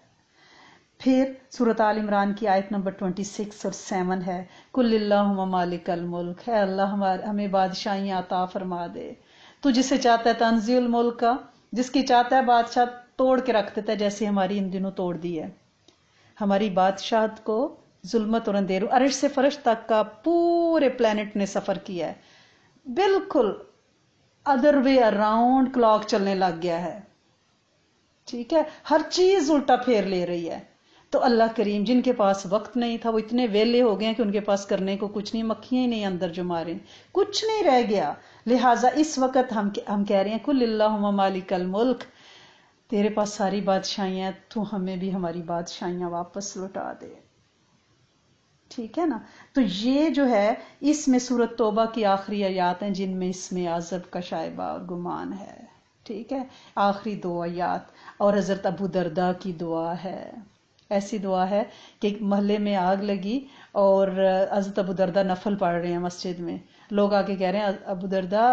फिर सूरत आल इमरान की आयत नंबर ट्वेंटी सिक्स और सेवन है कुल्लाहुम्मा मालिकल मुल्क है अल्लाह हमारे हमें बादशाही अता फरमा दे तो जिसे चाहता है तंजील मुल्क का जिसकी चाहता है बादशाह तोड़ के रख देता है जैसे हमारी इन दिनों तोड़ दी है हमारी बादशाह को जुल्मत और अंधेरू अरश से फरश तक का पूरे प्लानट ने सफ़र किया है बिल्कुल अदर वे अराउंड क्लॉक चलने लग गया है ठीक है हर चीज़ उल्टा फेर ले रही है तो अल्लाह करीम जिनके पास वक्त नहीं था वो इतने वेले हो गए कि उनके पास करने को कुछ नहीं मक्खियां ही नहीं अंदर जो मारे कुछ नहीं रह गया लिहाजा इस वक्त हम हम कह रहे हैं कुल्ला मालिकल मुल्क तेरे पास सारी हैं तू हमें भी हमारी बादशाहियां वापस लौटा दे ठीक है ना तो ये जो है इसमें सूरत तोबा की आखिरी आयात है जिनमें इसमें आजब का शायबा और गुमान है ठीक है आखिरी दो आयात और हजरत अबू दरदा की दुआ है ऐसी दुआ है कि महल्ले में आग लगी और अजरत अबू दरदा नफल पढ़ रहे हैं मस्जिद में लोग आके कह रहे हैं अबू दरदा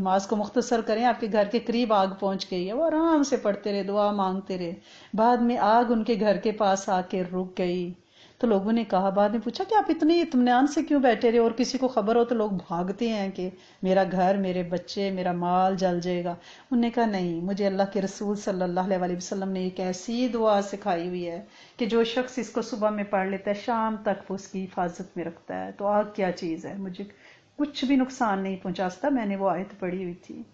नमाज को मुख्तसर करें आपके घर के करीब आग पहुंच गई है वो आराम से पढ़ते रहे दुआ मांगते रहे बाद में आग उनके घर के पास आके रुक गई तो लोगों ने कहा बाद में पूछा कि आप इतने इतमान से क्यों बैठे रहे और किसी को खबर हो तो लोग भागते हैं कि मेरा घर मेरे बच्चे मेरा माल जल जाएगा उनने कहा नहीं मुझे अल्लाह के रसूल सल्लल्लाहु ने एक ऐसी दुआ सिखाई हुई है कि जो शख्स इसको सुबह में पढ़ लेता है शाम तक वो उसकी हिफाजत में रखता है तो आग क्या चीज़ है मुझे कुछ भी नुकसान नहीं पहुंचा सकता मैंने वो आयत पढ़ी हुई थी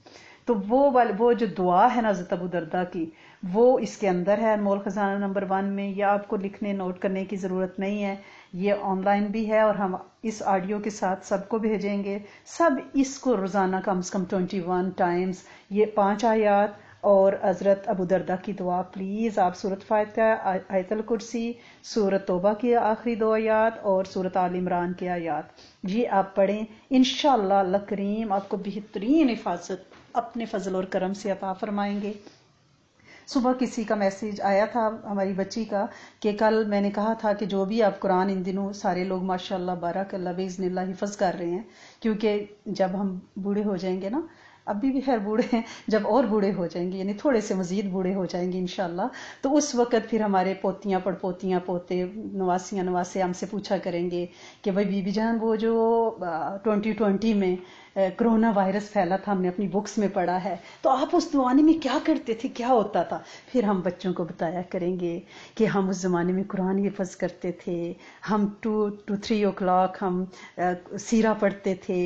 तो वो वाले वो जो दुआ है ना जब दर्दा की वो इसके अंदर है अनमोल ख़जाना नंबर वन में या आपको लिखने नोट करने की ज़रूरत नहीं है ये ऑनलाइन भी है और हम इस ऑडियो के साथ सबको भेजेंगे सब इसको रोज़ाना कम से कम ट्वेंटी वन टाइम्स ये पांच आयात और हज़रत अबू दरदा की दुआ प्लीज़ आप सूरत फातह आयतल कुर्सी सूरत तोबा की आखिरी दो आयात और सूरत आल इमरान के आयात ये आप पढ़ें इन करीम आपको बेहतरीन हिफाजत अपने फजल और करम से अता फरमाएंगे सुबह किसी का मैसेज आया था हमारी बच्ची का कि कल मैंने कहा था कि जो भी आप कुरान इन दिनों सारे लोग माशाल्लाह बारकल्ला बेजनल्ला हिफज कर रहे हैं क्योंकि जब हम बूढ़े हो जाएंगे ना अभी भी खैर बूढ़े हैं जब और बूढ़े हो जाएंगे यानी थोड़े से मजीद बूढ़े हो जाएंगे इनशाला तो उस वक़्त फिर हमारे पोतियाँ पड़पोतियाँ पोते नवासियाँ नवासे हमसे पूछा करेंगे कि भाई बीबी जान वो जो ट्वेंटी ट्वेंटी में कोरोना वायरस फैला था हमने अपनी बुक्स में पढ़ा है तो आप उस ज़माने में क्या करते थे क्या होता था फिर हम बच्चों को बताया करेंगे कि हम उस ज़माने में कुरान हिफज करते थे हम two two three o'clock हम सीरा पढ़ते थे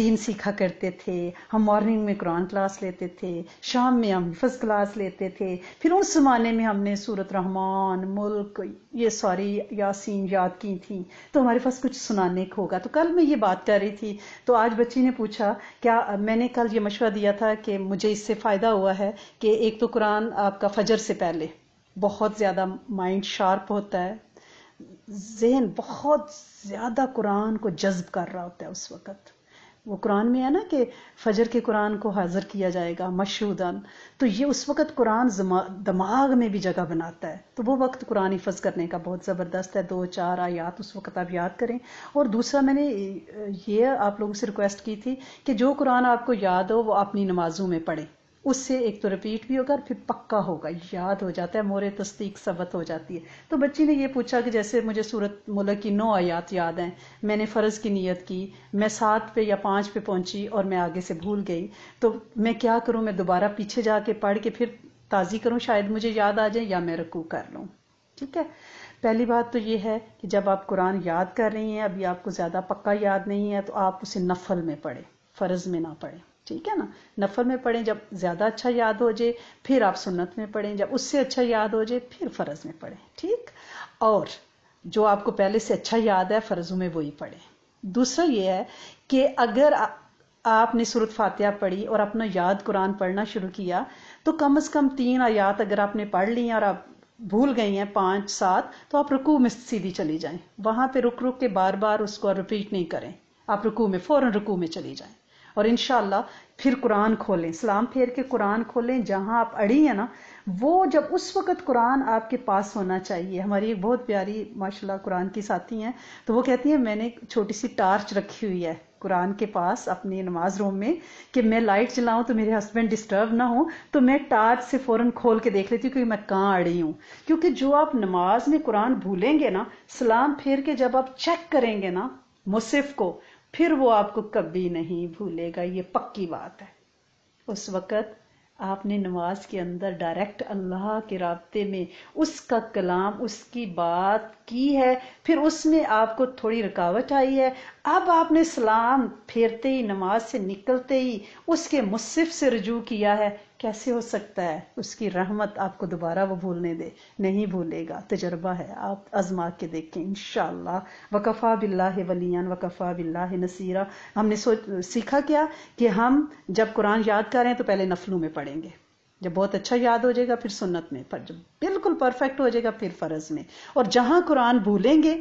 दीन सीखा करते थे हम मॉर्निंग में कुरान क्लास लेते थे शाम में हम हिफज क्लास लेते थे फिर उस ज़माने में हमने सूरत रहमान मुल्क ये सॉरी यासीन याद की थी तो हमारे पास कुछ सुनाने को होगा तो कल मैं ये बात कर रही थी तो आज बच्ची ने पूछा पूछा क्या मैंने कल ये मशवरा दिया था कि मुझे इससे फ़ायदा हुआ है कि एक तो कुरान आपका फजर से पहले बहुत ज़्यादा माइंड शार्प होता है जहन बहुत ज़्यादा कुरान को जज्ब कर रहा होता है उस वक़्त वो कुरान में है ना कि फजर के कुरान को हाजिर किया जाएगा मशहूदन तो ये उस वक्त कुरान दिमाग में भी जगह बनाता है तो वो वक्त कुरान हिफज करने का बहुत ज़बरदस्त है दो चार आयात उस वक्त आप याद करें और दूसरा मैंने ये आप लोगों से रिक्वेस्ट की थी कि जो कुरान आपको याद हो वो अपनी नमाजों में पढ़ें उससे एक तो रिपीट भी होगा और फिर पक्का होगा याद हो जाता है मोरे तस्दीक सबत हो जाती है तो बच्ची ने यह पूछा कि जैसे मुझे सूरत मुल्क की नौ आयात याद हैं मैंने फ़र्ज़ की नीयत की मैं सात पे या पाँच पे पहुंची और मैं आगे से भूल गई तो मैं क्या करूं मैं दोबारा पीछे जाके पढ़ के फिर ताज़ी करूं शायद मुझे याद आ जाए या मैं रकू कर लूँ ठीक है पहली बात तो ये है कि जब आप कुरान याद कर रही हैं अभी आपको ज़्यादा पक्का याद नहीं है तो आप उसे नफल में पढ़ें फ़र्ज़ में ना पढ़ें ठीक है ना नफर में पढ़ें जब ज़्यादा अच्छा याद हो जाए फिर आप सुन्नत में पढ़ें जब उससे अच्छा याद हो जाए फिर फ़र्ज़ में पढ़ें ठीक और जो आपको पहले से अच्छा याद है फ़र्ज़ों में वही पढ़ें दूसरा ये है कि अगर आ, आपने सूरत फातिहा पढ़ी और अपना याद कुरान पढ़ना शुरू किया तो कम से कम तीन आयात अगर आपने पढ़ ली और आप भूल गई हैं पांच सात तो आप रुकू में सीधी चली जाएं वहां पे रुक रुक के बार बार उसको रिपीट नहीं करें आप रुकू में फ़ौरन रुकू में चली जाएं और इन फिर कुरान खोलें सलाम फेर के कुरान खोलें जहां आप अड़ी हैं ना वो जब उस वक़्त कुरान आपके पास होना चाहिए हमारी एक बहुत प्यारी माशाल्लाह कुरान की साथी हैं तो वो कहती हैं मैंने छोटी सी टार्च रखी हुई है कुरान के पास अपनी नमाज रूम में कि मैं लाइट चलाऊं तो मेरे हस्बैंड डिस्टर्ब ना हो तो मैं टार्च से फ़ौरन खोल के देख लेती हूँ क्योंकि मैं कहाँ अड़ी हूँ क्योंकि जो आप नमाज में कुरान भूलेंगे ना सलाम फेर के जब आप चेक करेंगे ना मुसिफ को फिर वो आपको कभी नहीं भूलेगा ये पक्की बात है उस वक़्त आपने नमाज के अंदर डायरेक्ट अल्लाह के रबते में उसका कलाम उसकी बात की है फिर उसमें आपको थोड़ी रुकावट आई है अब आपने सलाम फेरते ही नमाज से निकलते ही उसके मुसिफ से रजू किया है कैसे हो सकता है उसकी रहमत आपको दोबारा वो भूलने दे नहीं भूलेगा तजर्बा है आप आजमा के देखें इन वकफ़ा बिल्ला वलियान वकफ़ा बिल्ला नसीरा हमने सोच सीखा क्या कि हम जब कुरान याद करें तो पहले नफलों में पढ़ेंगे जब बहुत अच्छा याद हो जाएगा फिर सुन्नत में पर जब बिल्कुल परफेक्ट हो जाएगा फिर फ़र्ज़ में और जहाँ कुरान भूलेंगे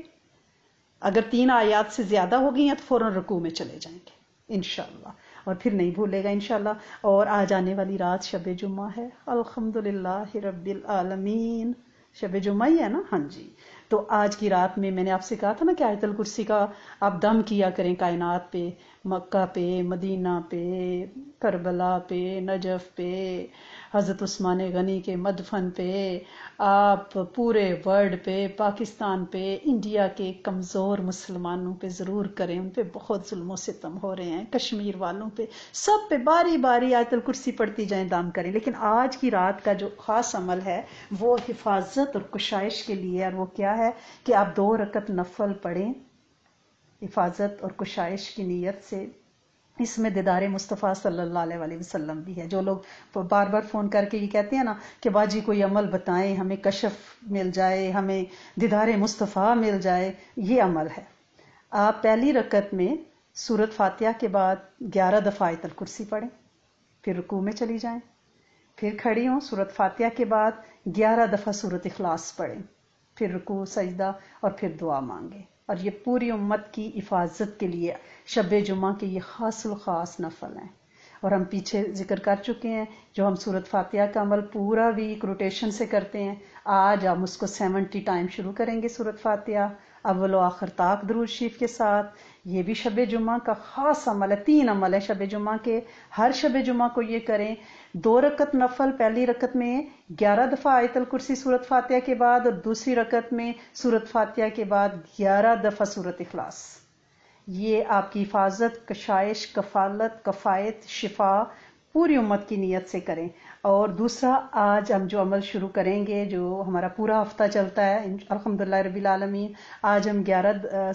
अगर तीन आयात से ज़्यादा हो गई हैं तो फ़ौरन रकू में चले जाएंगे इनशाला और फिर नहीं भूलेगा इनशाला और आज आने वाली रात शब जुम्मा है अलहमदुल्लामीन शब जुमा ही है ना हाँ जी तो आज की रात में मैंने आपसे कहा था ना कि आयतल कुर्सी का आप दम किया करें कायनात पे मक्का पे मदीना पे करबला पे नजफ पे हज़रत उस्मान गनी के मदफन पे आप पूरे वर्ल्ड पे पाकिस्तान पे इंडिया के कमज़ोर मुसलमानों पे ज़रूर करें उन पर बहुत जुल्म सितम हो रहे हैं कश्मीर वालों पे सब पे बारी बारी आयतल कुर्सी पड़ती जाए दाम करें लेकिन आज की रात का जो ख़ास अमल है वो हिफाजत और कुशाइश के लिए और वो क्या है कि आप दो रकत नफल पढ़ें हिफाजत और कुशाइश की नीयत से इसमें दीदार मुस्तफ़ा सल्ला वसलम भी है जो लोग बार बार फ़ोन करके ये कहते हैं ना कि बाजी कोई अमल बताएं हमें कशफ मिल जाए हमें दीदार मुस्तफ़ा मिल जाए ये अमल है आप पहली रकत में सूरत फ़ातह के बाद ग्यारह दफ़ा आयतल कुर्सी पढ़ें फिर रुकू में चली जाएं फिर खड़ी हों सूरत फातह के बाद ग्यारह दफ़ा सूरत अखलास पढ़ें फिर रुकू सजदा और फिर दुआ मांगें और ये पूरी उम्मत की हिफाजत के लिए शब जुमा के ये खास खास नफल हैं और हम पीछे जिक्र कर चुके हैं जो हम सूरत फातिहा का अमल पूरा वीक रोटेशन से करते हैं आज हम उसको सेवेंटी टाइम शुरू करेंगे सूरत फातिहा अव्वल आखिर ताक दरूज शीफ के साथ ये भी शब जुमा का ख़ास अमल है तीन अमल है शब जुमा के हर शब जुमा को ये करें दो रकत नफल पहली रकत में ग्यारह दफ़ा आयतल कुर्सी सूरत फातिया के बाद और दूसरी रकत में सूरत फातिया के बाद ग्यारह दफ़ा सूरत अखलास ये आपकी हिफाजत कशाइश कफालत कफ़ायत शिफा पूरी उम्मत की नीयत से करें और दूसरा आज हम जो अमल शुरू करेंगे जो हमारा पूरा हफ्ता चलता है अलहमदिल्ला रबीआलमीन आज हम ग्यारह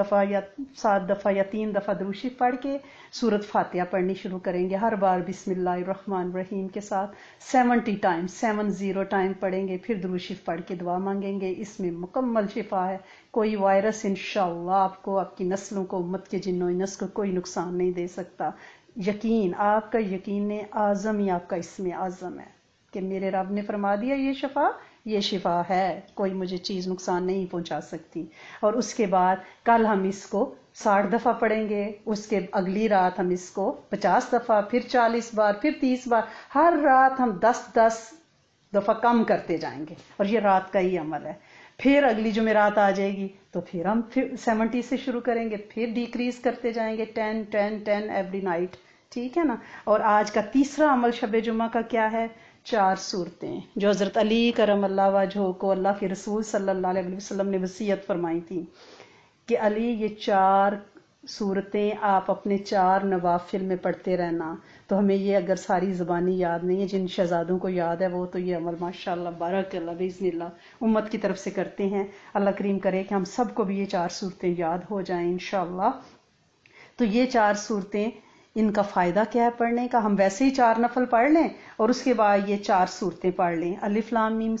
दफ़ा या सात दफ़ा या तीन दफ़ा दरूशी पढ़ के सूरत फातिहा पढ़नी शुरू करेंगे हर बार बिसमिल्लामान रहीम के साथ seventy time seven zero time पढ़ेंगे फिर दरूशी पढ़ के दुआ मांगेंगे इसमें मुकम्मल शिफा है कोई वायरस इन आपको आपकी नस्लों को उम्मत के जिन्नों नस को कोई नुकसान नहीं दे सकता यकीन आपका यकीन आजम ही आपका इसमें आजम है कि मेरे रब ने फरमा दिया ये शफा ये शिफा है कोई मुझे चीज़ नुकसान नहीं पहुंचा सकती और उसके बाद कल हम इसको साठ दफ़ा पढ़ेंगे उसके अगली रात हम इसको पचास दफ़ा फिर चालीस बार फिर तीस बार हर रात हम दस दस दफ़ा कम करते जाएंगे और ये रात का ही अमल है फिर अगली जुमेरात आ जाएगी तो फिर हम फिर सेवेंटी से शुरू करेंगे फिर डिक्रीज करते जाएंगे ten ten ten every night ठीक है ना और आज का तीसरा अमल शब जुमा का क्या है चार सूरतें जो हज़रत अली करम अल्लाह वजह को अल्लाह के रसूल सल्लल्लाहु अलैहि वसल्लम ने वसीयत फरमाई थी कि अली ये चार सूरतें आप अपने चार नवाफिल में पढ़ते रहना तो हमें ये अगर सारी ज़बानी याद नहीं है जिन शहजादों को याद है वो तो ये अमल माशा बारक अल्लाह उम्मत की तरफ से करते हैं अल्लाह करीम करे कि हम सबको भी ये चार सूरतें याद हो जाएं इन तो ये चार सूरतें इनका फ़ायदा क्या है पढ़ने का हम वैसे ही चार नफल पढ़ लें और उसके बाद ये चार सूरतें पढ़ लें अलिफ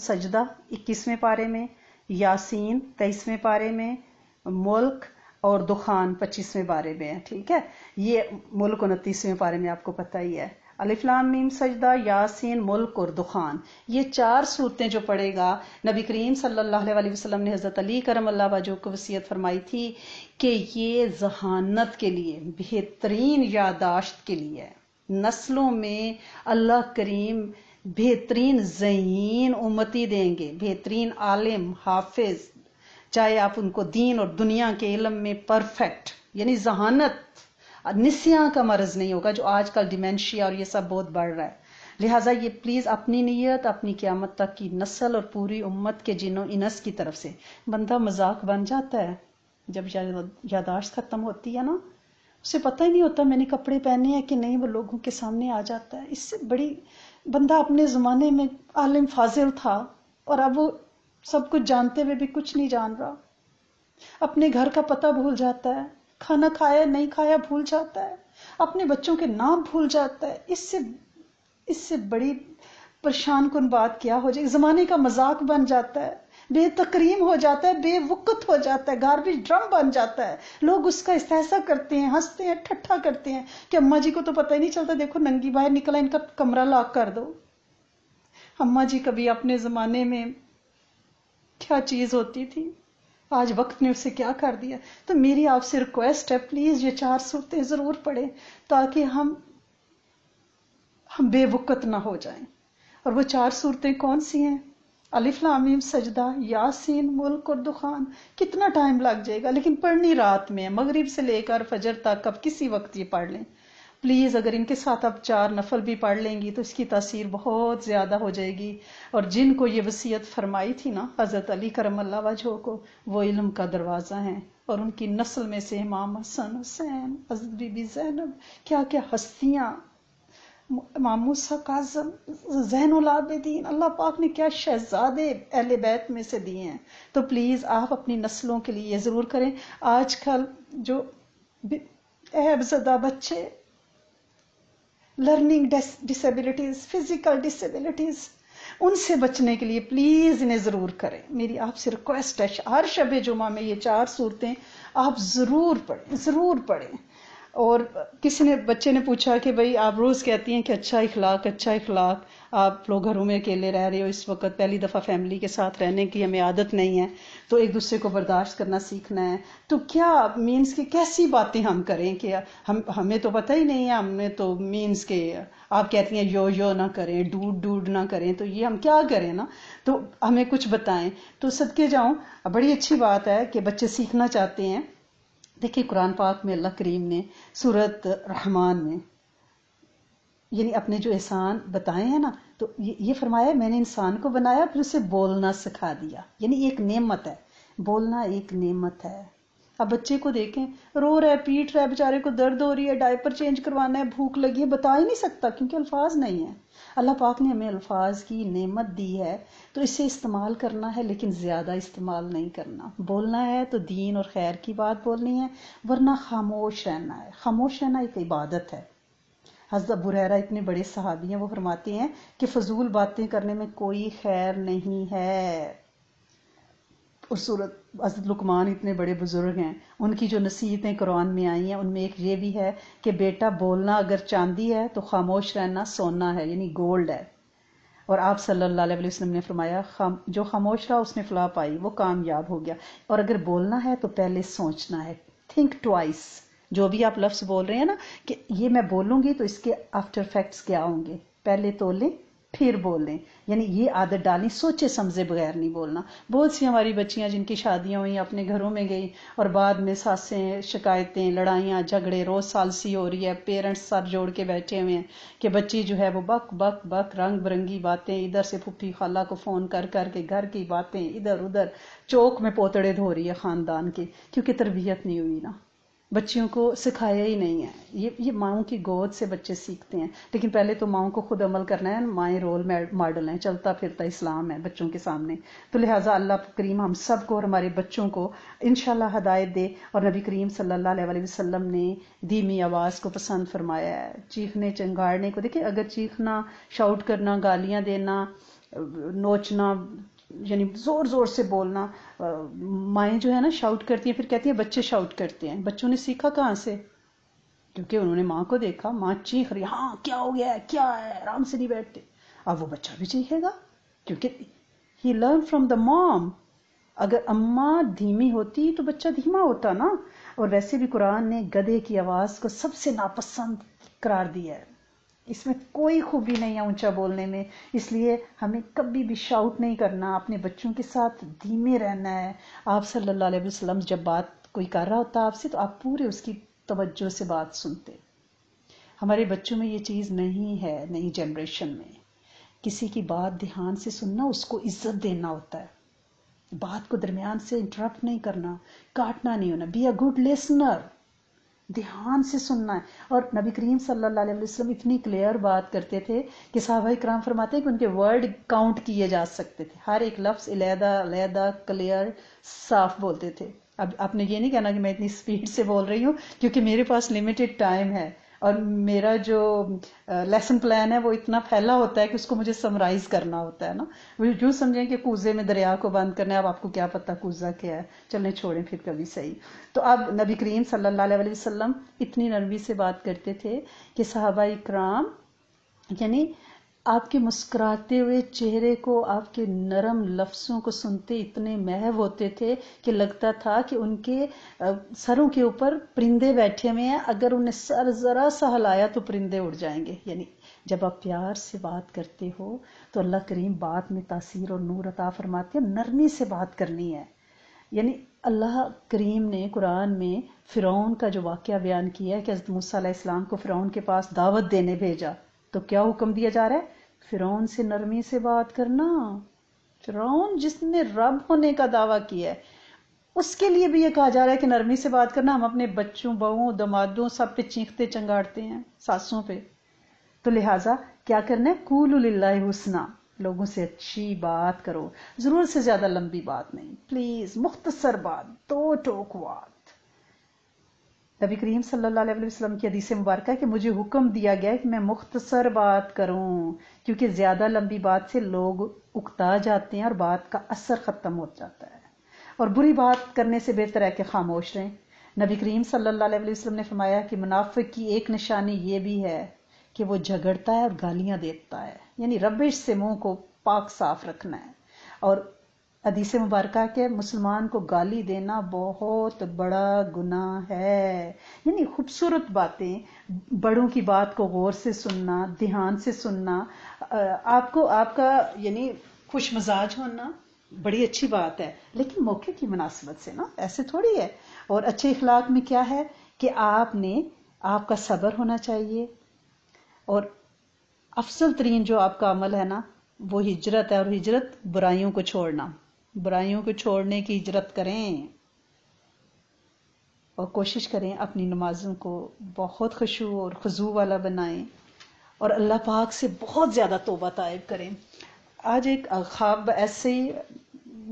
सजदा इक्कीसवें पारे में यासीन तेईसवें पारे में मुल्क और दुखान पच्चीसवें बारे में है ठीक है ये मुल्क उनतीसवें बारे में आपको पता ही है अलिफ्लाम मीम सजदा यासीन मुल्क और दुखान ये चार सूरतें जो पढ़ेगा नबी करीम सल्लल्लाहु अलैहि वसल्लम ने हज़रत अली करम अल्लाह बाजू को वसीयत फरमाई थी कि ये जहानत के लिए बेहतरीन यादाश्त के लिए नस्लों में अल्लाह करीम बेहतरीन जहीन उम्मती देंगे बेहतरीन आलिम हाफिज़ चाहे आप उनको दीन और दुनिया के इलम में परफेक्ट यानी जहानत निस्या का मर्ज नहीं होगा जो आजकल डिमेंशिया और ये सब बहुत बढ़ रहा है लिहाजा ये प्लीज़ अपनी नीयत अपनी क्यामत तक की नस्ल और पूरी उम्मत के जिनों इनस की तरफ से बंदा मजाक बन जाता है जब यादाश्त खत्म होती है ना उसे पता ही नहीं होता मैंने कपड़े पहने हैं कि नहीं वो लोगों के सामने आ जाता है इससे बड़ी बंदा अपने ज़माने में आलिम फाजिल था और अब वो सब कुछ जानते हुए भी कुछ नहीं जान रहा अपने घर का पता भूल जाता है खाना खाया नहीं खाया भूल जाता है अपने बच्चों के नाम भूल जाता है इससे इससे बड़ी परेशान कन बात क्या हो जाए ज़माने का मजाक बन जाता है बेतकरीम हो जाता है बेवकत हो जाता है गार्बेज ड्रम बन जाता है लोग उसका इस्तेसा करते हैं हंसते हैं ठट्ठा करते हैं कि अम्मा जी को तो पता ही नहीं चलता देखो नंगी बाहर निकला इनका कमरा लाक कर दो अम्मा जी कभी अपने ज़माने में क्या चीज होती थी आज वक्त ने उसे क्या कर दिया तो मेरी आपसे रिक्वेस्ट है प्लीज ये चार सूरतें जरूर पढ़ें ताकि हम हम बेवकत ना हो जाएं और वो चार सूरतें कौन सी हैं अलिफ लामीम सजदा यासीन मुल्क और दुखान कितना टाइम लग जाएगा लेकिन पढ़नी रात में मगरिब से लेकर फजर तक अब किसी वक्त ये पढ़ लें प्लीज़ अगर इनके साथ आप चार नफल भी पढ़ लेंगी तो इसकी तासीर बहुत ज़्यादा हो जाएगी और जिनको ये वसीयत फरमाई थी ना हज़रत अली करम अल्लाह वजह को वो इलम का दरवाज़ा है और उनकी नस्ल में से इमाम हसन हुसैन हजरत बीबी जैनब क्या क्या हस्तियाँ मामूसा काजम काजम उलाबेदीन अल्लाह पाक ने क्या शहजादे अहल बैत में से दिए हैं तो प्लीज़ आप अपनी नस्लों के लिए ज़रूर करें आजकल जो अहबजदा बच्चे लर्निंग डिसेबिलिटीज़ फिज़िकल डिसेबिलिटीज़ उनसे बचने के लिए प्लीज़ इन्हें ज़रूर करें मेरी आपसे रिक्वेस्ट है हर शब जुमा में ये चार सूरतें आप ज़रूर पढ़ें ज़रूर पढ़ें और किसी ने बच्चे ने पूछा कि भाई आप रोज़ कहती हैं कि अच्छा इखलाक अच्छा इखलाक आप लोग घरों में अकेले रह रहे हो इस वक्त पहली दफ़ा फैमिली के साथ रहने की हमें आदत नहीं है तो एक दूसरे को बर्दाश्त करना सीखना है तो क्या मीन्स के कैसी बातें हम करें कि हम हमें तो पता ही नहीं है हमने तो मीन्स के आप कहती हैं यो यो ना करें डूड डूड ना करें तो ये हम क्या करें ना तो हमें कुछ बताएं तो सदके जाऊँ बड़ी अच्छी बात है कि बच्चे सीखना चाहते हैं देखिए कुरान पाक में अल्लाह करीम ने सूरत रहमान में यानी अपने जो एहसान बताए हैं ना तो ये, ये फरमाया मैंने इंसान को बनाया फिर उसे बोलना सिखा दिया यानी एक नेमत है बोलना एक नेमत है अब बच्चे को देखें रो रहा है पीट रहा है बेचारे को दर्द हो रही है डायपर चेंज करवाना है भूख लगी है बता ही नहीं सकता क्योंकि अल्फाज नहीं है अल्लाह पाक ने हमें अल्फाज की नेमत दी है तो इसे इस्तेमाल करना है लेकिन ज़्यादा इस्तेमाल नहीं करना बोलना है तो दीन और खैर की बात बोलनी है वरना खामोश रहना है खामोश रहना एक इबादत है हजरत बुरहरा इतने बड़े सहाबी हैं वो फरमाते हैं कि फजूल बातें करने में कोई खैर नहीं है और सूरत हजरत लुकमान इतने बड़े बुजुर्ग हैं उनकी जो नसीहतें कुरान में आई हैं उनमें एक ये भी है कि बेटा बोलना अगर चांदी है तो खामोश रहना सोना है यानी गोल्ड है और आप सल्लल्लाहु अलैहि वसल्लम ने फरमाया खाम जो खामोश रहा उसने फला पाई वो कामयाब हो गया और अगर बोलना है तो पहले सोचना है थिंक ट्वाइस जो भी आप लफ्ज़ बोल रहे हैं ना कि ये मैं बोलूँगी तो इसके आफ्टर इफेक्ट्स क्या होंगे पहले तो लें फिर बोल लें यानी ये आदत डालनी सोचे समझे बगैर नहीं बोलना बहुत सी हमारी बच्चियां जिनकी शादियां हुई अपने घरों में गई और बाद में सासें शिकायतें लड़ाइयाँ झगड़े रोज सालसी हो रही है पेरेंट्स सर जोड़ के बैठे हुए हैं कि बच्ची जो है वो बक बक बक रंग बिरंगी बातें इधर से फुफी खाला को फ़ोन कर कर के घर की बातें इधर उधर चौक में पोतड़े धो रही है ख़ानदान के क्योंकि तरबियत नहीं हुई ना बच्चियों को सिखाया ही नहीं है ये ये माओ की गोद से बच्चे सीखते हैं लेकिन पहले तो माओ को खुद अमल करना है माएँ रोल मॉडल हैं चलता फिरता इस्लाम है बच्चों के सामने तो लिहाजा अल्लाह करीम हम सबको और हमारे बच्चों को इन हदायत दे और नबी करीम सल्ला वसलम ने धीमी आवाज़ को पसंद फरमाया है चीखने चंगाड़ने को देखिए अगर चीखना शाउट करना गालियाँ देना नोचना यानी जोर जोर से बोलना माएँ जो है ना शाउट करती हैं फिर कहती हैं बच्चे शाउट करते हैं बच्चों ने सीखा कहाँ से क्योंकि उन्होंने माँ को देखा माँ चीख रही हाँ क्या हो गया है क्या है आराम से नहीं बैठते अब वो बच्चा भी चीखेगा क्योंकि he learn from the mom अगर अम्मा धीमी होती तो बच्चा धीमा होता ना और वैसे भी कुरान ने गधे की आवाज़ को सबसे नापसंद करार दिया है इसमें कोई खूबी नहीं है ऊंचा बोलने में इसलिए हमें कभी भी शाउट नहीं करना अपने बच्चों के साथ धीमे रहना है आप सल्लल्लाहु अलैहि वसल्लम जब बात कोई कर रहा होता है आपसे तो आप पूरे उसकी तवज्जो से बात सुनते हमारे बच्चों में ये चीज़ नहीं है नई जनरेशन में किसी की बात ध्यान से सुनना उसको इज्जत देना होता है बात को दरमियान से इंटरप्ट नहीं करना काटना नहीं होना बी अ गुड लिसनर ध्यान से सुनना है और नबी करीम सल्लल्लाहु अलैहि वसल्लम इतनी क्लियर बात करते थे कि साहब कराम फरमाते कि उनके वर्ड काउंट किए जा सकते थे हर एक लफ्ज़ इलेदा अलहदा क्लियर साफ बोलते थे अब आपने ये नहीं कहना कि मैं इतनी स्पीड से बोल रही हूँ क्योंकि मेरे पास लिमिटेड टाइम है और मेरा जो लेसन प्लान है वो इतना फैला होता है कि उसको मुझे समराइज करना होता है ना वो जो समझें कि कूजे में दरिया को बंद करना है अब आपको क्या पता कूजा क्या है चलने छोड़ें फिर कभी सही तो अब नबी करीम अलैहि वसल्लम इतनी नरमी से बात करते थे कि साहबा इकराम यानी आपके मुस्कुराते हुए चेहरे को आपके नरम लफ्ज़ों को सुनते इतने महव होते थे कि लगता था कि उनके सरों के ऊपर परिंदे बैठे हुए हैं अगर उन्हें सर ज़रा सा हलाया तो परिंदे उड़ जाएंगे यानी जब आप प्यार से बात करते हो तो अल्लाह करीम बात में तासीर और नूर अता फरमाते हैं नरमी से बात करनी है यानी अल्लाह करीम ने कुरान में फ़िरौन का जो वाक़ बयान किया है कि हज़रत मूसा इस्लाम को फ़िरौन के पास दावत देने भेजा तो क्या हुक्म दिया जा रहा है फिरौन से नरमी से बात करना फिरौन जिसने रब होने का दावा किया है उसके लिए भी ये कहा जा रहा है कि नरमी से बात करना हम अपने बच्चों बहुओं दमादों सब पे चीखते चंगाड़ते हैं सासों पे तो लिहाजा क्या करना है कूल हुसना लोगों से अच्छी बात करो जरूर से ज्यादा लंबी बात नहीं प्लीज मुख्तसर बात दो टोक बात नबी करीम सल्लल्लाहु अलैहि वसल्लम की हदीस मुबारक है कि मुझे हुक्म दिया गया है कि मैं मुख्तसर बात करूं क्योंकि ज़्यादा लंबी बात से लोग उकता जाते हैं और बात का असर ख़त्म हो जाता है और बुरी बात करने से बेहतर है कि खामोश रहें नबी करीम सल्लल्लाहु अलैहि वसल्लम ने फरमाया कि मुनाफिक की एक निशानी ये भी है कि वो झगड़ता है और गालियाँ देता है यानी रबिश से मुंह को पाक साफ रखना है और हदीस मुबारक के मुसलमान को गाली देना बहुत बड़ा गुना है यानी खूबसूरत बातें बड़ों की बात को गौर से सुनना ध्यान से सुनना आपको आपका यानी खुश मजाज होना बड़ी अच्छी बात है लेकिन मौके की मुनासिबत से ना ऐसे थोड़ी है और अच्छे इखलाक में क्या है कि आपने आपका सब्र होना चाहिए और अफसल तरीन जो आपका अमल है ना वो हिजरत है और हिजरत बुराइयों को छोड़ना बुराइयों को छोड़ने की इजरत करें और कोशिश करें अपनी नमाजों को बहुत खुशबू और खजू वाला बनाएं और अल्लाह पाक से बहुत ज़्यादा तोबा तायब करें आज एक ख्वाब ऐसे ही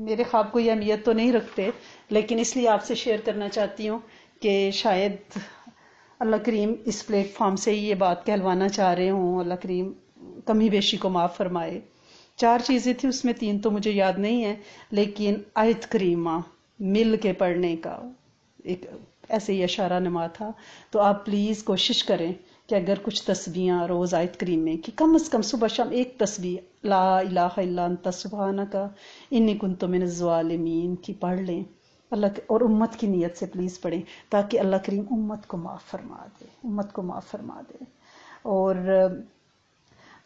मेरे ख्वाब को यह अहमियत तो नहीं रखते लेकिन इसलिए आपसे शेयर करना चाहती हूँ कि शायद अल्लाह करीम इस प्लेटफॉर्म से ही ये बात कहलवाना चाह रहे हों अल्लाह करीम कमी बेशी को माफ़ फरमाए चार चीज़ें थी उसमें तीन तो मुझे याद नहीं है लेकिन आयत करीमा मिल के पढ़ने का एक ऐसे ही इशारा नमा था तो आप प्लीज़ कोशिश करें कि अगर कुछ तस्वीयाँ रोज़ आयत करीमे कि कम अज़ कम सुबह शाम एक तस्वीर ला इलाहा सुबहाना का इन कुन तो मैंने ज़ालमीन की पढ़ लें अल्लाह और उम्मत की नीयत से प्लीज़ पढ़ें ताकि अल्लाह करीम उम्मत को माफ़ फरमा दे उम्मत को माफ़ फरमा दे और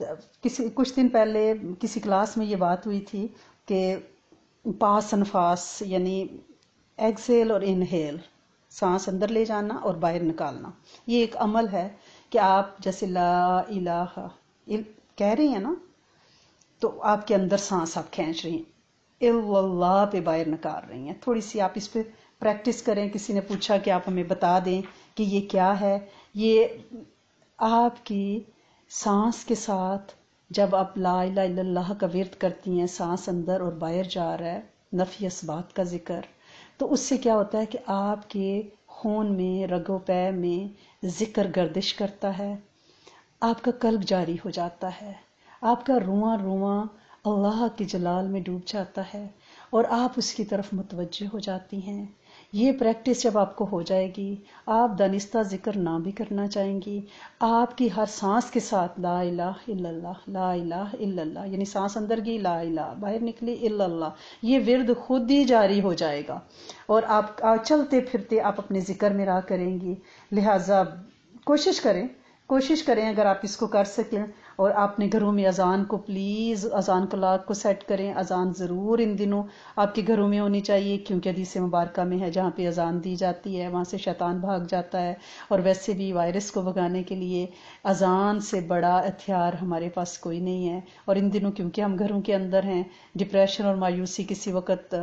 किसी कुछ दिन पहले किसी क्लास में ये बात हुई थी कि पास अनफास यानी एक्सेल और इनहेल सांस अंदर ले जाना और बाहर निकालना ये एक अमल है कि आप जैसे ला इलाहा इल, कह रही हैं ना तो आपके अंदर सांस आप खींच रही हैं इल्लाह पे बाहर निकाल रही हैं थोड़ी सी आप इस पर प्रैक्टिस करें किसी ने पूछा कि आप हमें बता दें कि ये क्या है ये आपकी सांस के साथ जब आप ला इलाह का विरत करती हैं सांस अंदर और बाहर जा रहा है नफ़ी बात का ज़िक्र तो उससे क्या होता है कि आपके खून में रगो पै में ज़िक्र गर्दिश करता है आपका कल्ब जारी हो जाता है आपका रुआ रुआ अल्लाह के जलाल में डूब जाता है और आप उसकी तरफ मुतवजह हो जाती हैं ये प्रैक्टिस जब आपको हो जाएगी आप दनिस्ता जिक्र ना भी करना चाहेंगी आपकी हर सांस के साथ ला इला ला इला यानी सांस अंदर की ला इला बाहर निकली इल्ला ये विरद खुद ही जारी हो जाएगा और आप चलते फिरते आप अपने जिक्र में राह करेंगी लिहाजा कोशिश करें कोशिश करें अगर आप इसको कर सकें और आपने घरों में अजान को प्लीज़ अजान कलाक को सेट करें अजान ज़रूर इन दिनों आपके घरों में होनी चाहिए क्योंकि अदीस मुबारक में है जहाँ पे अजान दी जाती है वहाँ से शैतान भाग जाता है और वैसे भी वायरस को भगाने के लिए अजान से बड़ा हथियार हमारे पास कोई नहीं है और इन दिनों क्योंकि हम घरों के अंदर हैं डिप्रेशन और मायूसी किसी वक्त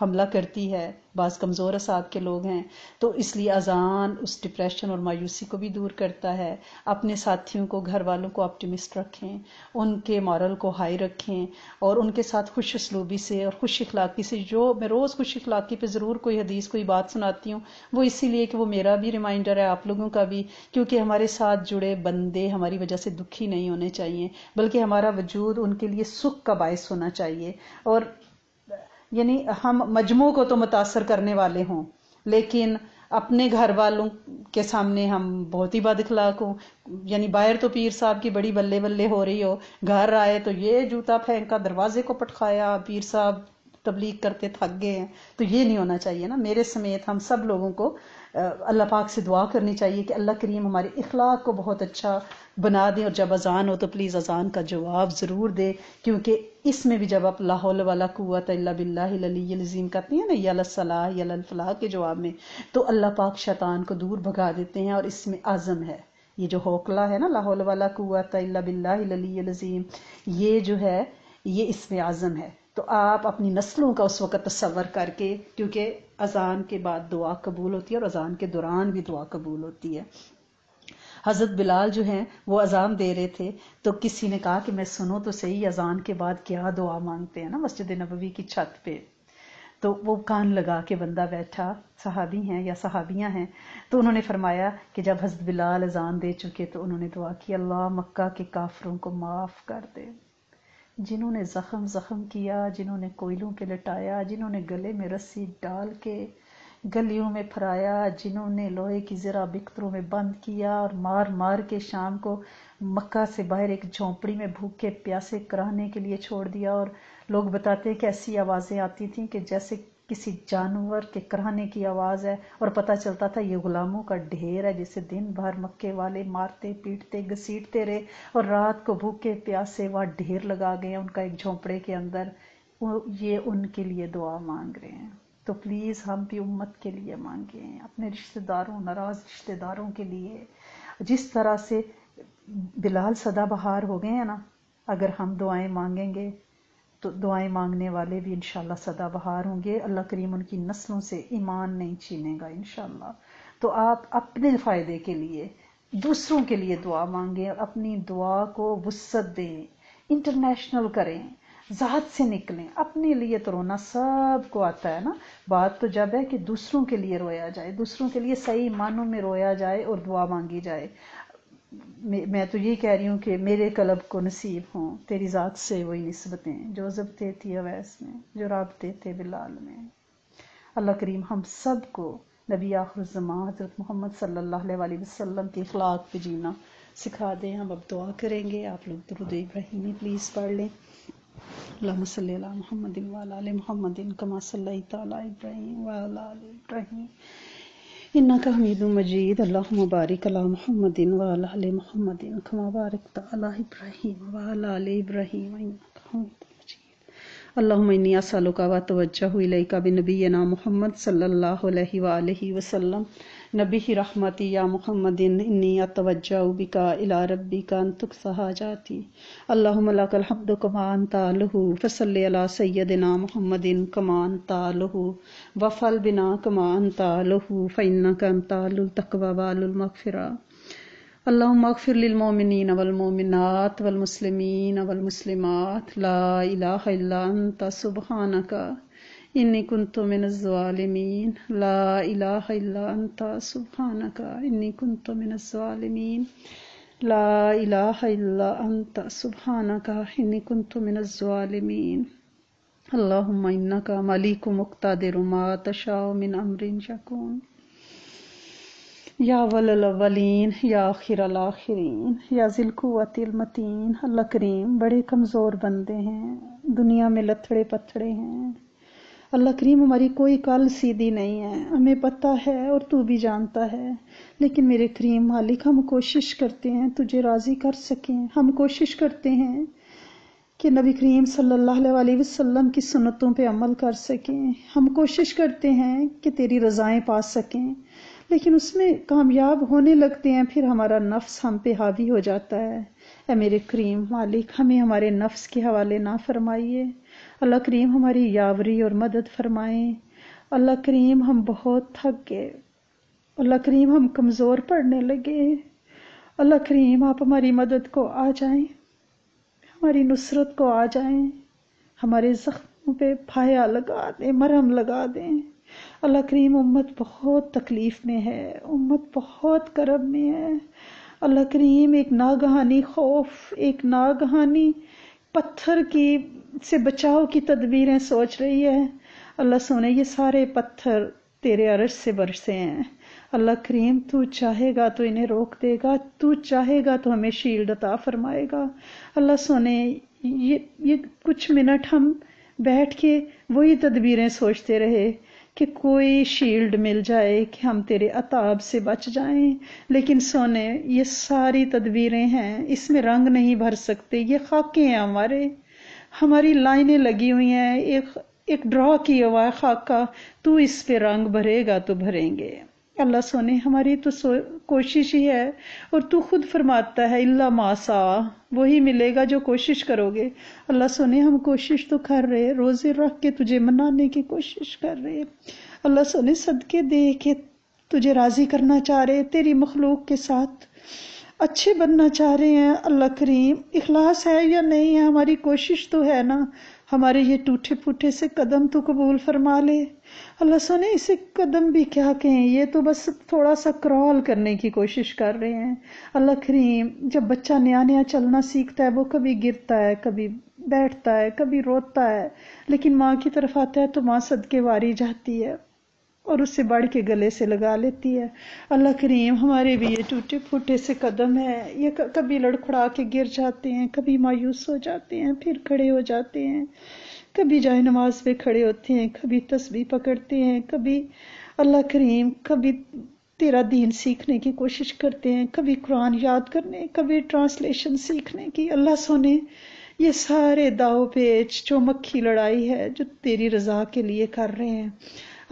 हमला करती है बाज़ कमज़ोर असाद के लोग हैं तो इसलिए अजान उस डिप्रेशन और मायूसी को भी दूर करता है अपने साथियों को घर वालों को ऑप्टिमिस्ट रखें उनके मॉरल को हाई रखें और उनके साथ खुश असलूबी से और खुश अखलाक़ी से जो मैं रोज़ खुश अखलाक़ी पर ज़रूर कोई हदीस कोई बात सुनाती हूँ वो इसीलिए कि वो मेरा भी रिमाइंडर है आप लोगों का भी क्योंकि हमारे साथ जुड़े बंदे हमारी वजह से दुखी नहीं होने चाहिए बल्कि हमारा वजूद उनके लिए सुख का बायस होना चाहिए और यानी हम मजमू को तो मुतासर करने वाले हों लेकिन अपने घर वालों के सामने हम बहुत ही बद अखलाक हों यानी बाहर तो पीर साहब की बड़ी बल्ले बल्ले हो रही हो घर आए तो ये जूता फेंका दरवाजे को पटखाया पीर साहब तबलीग करते थक गए हैं तो ये नहीं होना चाहिए ना मेरे समेत हम सब लोगों को अल्लाह पाक से दुआ करनी चाहिए कि अल्लाह करीम हमारे इखलाक को बहुत अच्छा बना दें और जब अजान हो तो प्लीज़ अजान का जवाब ज़रूर दें क्योंकि इसमें भी जब आप लाहौल वाला कुत बिल्लाजीम करते हैं ना यलसलाह यलफलाह के जवाब में तो अल्लाह पाक शैतान को दूर भगा देते हैं और इसमें आज़म है ये जो हौकला है ना लाहौल वाला कुत बिल्लाजीम ये जो है ये इसमें आज़म है तो आप अपनी नस्लों का उस वक़्त तस्वर करके क्योंकि अजान के बाद दुआ कबूल होती है और अजान के दौरान भी दुआ कबूल होती है हजरत बिलाल जो हैं वो अजान दे रहे थे तो किसी ने कहा कि मैं सुनो तो सही अजान के बाद क्या दुआ मांगते हैं ना मस्जिद नबवी की छत पे तो वो कान लगा के बंदा बैठा सहाबी हैं या सहाबियां हैं तो उन्होंने फरमाया कि जब हजरत बिलाल अजान दे चुके तो उन्होंने दुआ की अल्लाह मक्का के काफरों को माफ़ कर दे जिन्होंने जख्म जख्म किया जिन्होंने कोयलों पे लटाया जिन्होंने गले में रस्सी डाल के गलियों में फराया जिन्होंने लोहे की जरा बिख्तरों में बंद किया और मार मार के शाम को मक्का से बाहर एक झोंपड़ी में भूखे प्यासे कराने के लिए छोड़ दिया और लोग बताते हैं कि ऐसी आवाज़ें आती थीं कि जैसे किसी जानवर के कराने की आवाज़ है और पता चलता था ये गुलामों का ढेर है जिसे दिन भर मक्के वाले मारते पीटते घसीटते रहे और रात को भूखे प्यासे वहाँ ढेर लगा गए उनका एक झोंपड़े के अंदर ये उनके लिए दुआ मांग रहे हैं तो प्लीज़ हम भी उम्मत के लिए मांगें अपने रिश्तेदारों नाराज़ रिश्तेदारों के लिए जिस तरह से बिलाल बहार हो गए हैं ना अगर हम दुआएं मांगेंगे तो दुआएं मांगने वाले भी इन बहार होंगे अल्लाह करीम उनकी नस्लों से ईमान नहीं छीनेगा इन तो आप अपने फ़ायदे के लिए दूसरों के लिए दुआ मांगें अपनी दुआ को वसत दें इंटरनेशनल करें ज़ात से निकलें अपने लिए तो रोना सब को आता है ना बात तो जब है कि दूसरों के लिए रोया जाए दूसरों के लिए सही मानों में रोया जाए और दुआ मांगी जाए मैं तो ये कह रही हूँ कि मेरे कलब को नसीब हों तेरी ज़ात से वही नस्बतें जो जबते थी अवैस में जो रबते थे बिलाल में अल्लाह करीम हम सब को नबी आखरजमा हज़रत मोहम्मद सल्ला वसम के अखलाक पे जीना सिखा दें हम अब दुआ करेंगे आप लोग दुरुद इब्राहिमी प्लीज़ पढ़ लें اللهم صل على محمد وعلى ال محمد كما صليت على ابراهيم وعلى ال ابراهيم إنك حميد مجيد اللهم بارك على محمد وعلى ال محمد كما باركت على ابراهيم وعلى ال ابراهيم إنك حميد مجيد اللهم إني أسألك وأتوجه إليك بنبينا محمد صلى الله عليه وآله وسلم नबी रहमती या मोहम्मदिन इन्नी उबिका इला रबी का अंतुक सहा जाती अल्लाहमकल हब्द कमान तालहू फसल अला सैदिना मोहम्मदिन कमान तालहू वफल बिना कमान तालहू फ़ैन कन ताल तकवा वालमफ़रा اللهم اغفر للمؤمنين والمؤمنات والمسلمين والمسلمات ला इलाह इल्ला अंत سبحانك इन्नी कुंतु मिन ज़ालिमीन ला इलाह इल्ला अंता सुभानका इन्नी कुंतु मिन ज़ालिमीन ला इलाह इल्ला अंता सुभानका इन्नी कुंतु मिन ज़ालिमीन اللهم إنك مليك مقتدر ما تشاء من أمر يكون या वल अवलिन या आखिर आखिरीन या जिलकुत मतीन अल्लाह करीम बड़े कमज़ोर बंदे हैं दुनिया में लथड़े पथड़े हैं अल्लाह करीम हमारी कोई कल सीधी नहीं है हमें पता है और तू भी जानता है लेकिन मेरे करीम मालिक हम कोशिश करते हैं तुझे राज़ी कर सकें हम कोशिश करते हैं कि नबी करीम सल्लल्लाहु अलैहि वसल्लम की सुन्नतों पे अमल कर सकें हम कोशिश करते हैं कि तेरी रज़ाएँ पा सकें लेकिन उसमें कामयाब होने लगते हैं फिर हमारा नफ्स हम पे हावी हो जाता है ए मेरे करीम मालिक हमें हमारे नफ्स के हवाले ना फरमाइए अल्लाह करीम हमारी यावरी और मदद फरमाए अल्लाह करीम हम बहुत थक गए अल्लाह करीम हम कमज़ोर पड़ने लगे अल्लाह करीम आप हमारी मदद को आ जाएं हमारी नुसरत को आ जाएं हमारे ज़ख्मों पे फाया लगा दें मरहम लगा दें अल्लाह करीम उम्मत बहुत तकलीफ़ में है उम्मत बहुत करब में है अल्लाह करीम एक नागहानी खौफ एक नागहानी पत्थर की से बचाव की तदबीरें सोच रही है अल्लाह सोने ये सारे पत्थर तेरे अरश से बरसे हैं अल्लाह करीम तू चाहेगा तो इन्हें रोक देगा तू चाहेगा तो हमें शील्ड अता फरमाएगा अल्लाह सोने ये ये कुछ मिनट हम बैठ के वही तदबीरें सोचते रहे कि कोई शील्ड मिल जाए कि हम तेरे अताब से बच जाएं लेकिन सोने ये सारी तदबीरें हैं इसमें रंग नहीं भर सकते ये खाके हैं हमारे हमारी लाइनें लगी हुई हैं एक एक ड्रॉ किया हुआ है खाक का तू इस पे रंग भरेगा तो भरेंगे अल्लाह सोने हमारी तो कोशिश ही है और तू खुद फरमाता है इल्ला मासा वही मिलेगा जो कोशिश करोगे अल्लाह सोने हम कोशिश तो कर रहे रोज़े रख के तुझे मनाने की कोशिश कर रहे अल्लाह सोने सदके दे के तुझे राज़ी करना चाह रहे तेरी मखलूक के साथ अच्छे बनना चाह रहे हैं अल्लाह करीम इखलास है या नहीं है हमारी कोशिश तो है ना हमारे ये टूटे फूटे से कदम तो कबूल फरमा ले अल्लाह सोने इसे कदम भी क्या कहें ये तो बस थोड़ा सा क्रॉल करने की कोशिश कर रहे हैं अल्लाह करीम जब बच्चा नया नया चलना सीखता है वो कभी गिरता है कभी बैठता है कभी रोता है लेकिन माँ की तरफ आता है तो माँ सदके वारी जाती है और उसे बढ़ के गले से लगा लेती है अल्लाह करीम हमारे भी ये टूटे फूटे से कदम है ये कभी लड़खड़ा के गिर जाते हैं कभी मायूस हो जाते हैं फिर खड़े हो जाते हैं कभी जाए नमाज पे खड़े होते हैं कभी तस्बी पकड़ते हैं कभी अल्लाह करीम कभी तेरा दीन सीखने की कोशिश करते हैं कभी कुरान याद करने कभी ट्रांसलेशन सीखने की अल्लाह सोने ये सारे दाव पेच जो मक्खी लड़ाई है जो तेरी रजा के लिए कर रहे हैं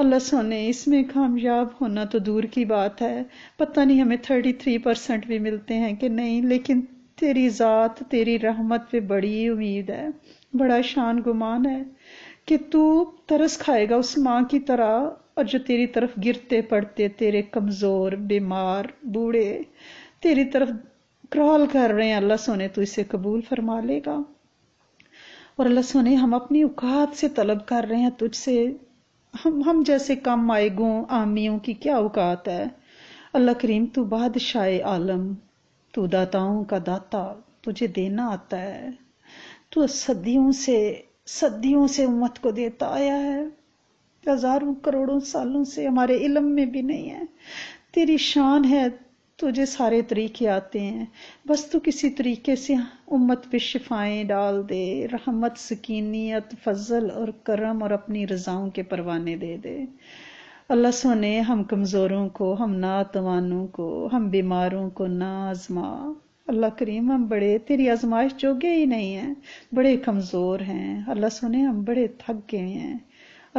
अल्लाह सोने इसमें कामयाब होना तो दूर की बात है पता नहीं हमें थर्टी थ्री परसेंट भी मिलते हैं कि नहीं लेकिन तेरी ज़ात तेरी रहमत पे बड़ी उम्मीद है बड़ा शान गुमान है कि तू तरस खाएगा उस माँ की तरह और जो तेरी तरफ गिरते पड़ते तेरे कमज़ोर बीमार बूढ़े तेरी तरफ क्रॉल कर रहे हैं अल्लाह सोने तो इसे कबूल फरमा लेगा और अल्लाह सोने हम अपनी औकात से तलब कर रहे हैं तुझसे हम हम जैसे कम आएगों आमियों की क्या औकात है अल्लाह करीम तू बादशाह आलम तू दाताओं का दाता तुझे देना आता है तू सदियों से सदियों से उम्मत को देता आया है हजारों करोड़ों सालों से हमारे इलम में भी नहीं है तेरी शान है तुझे सारे तरीके आते हैं बस तू किसी तरीके से उम्मत पे शिफाएं डाल दे रहमत सकीनियत फजल और करम और अपनी रज़ाओं के परवाने दे दे अल्लाह सोने हम कमज़ोरों को हम नातवानों को हम बीमारों को ना आजमा अल्लाह करीम हम बड़े तेरी आजमाइश जोगे ही नहीं हैं बड़े कमज़ोर हैं अल्लाह सोने हम बड़े थक गए हैं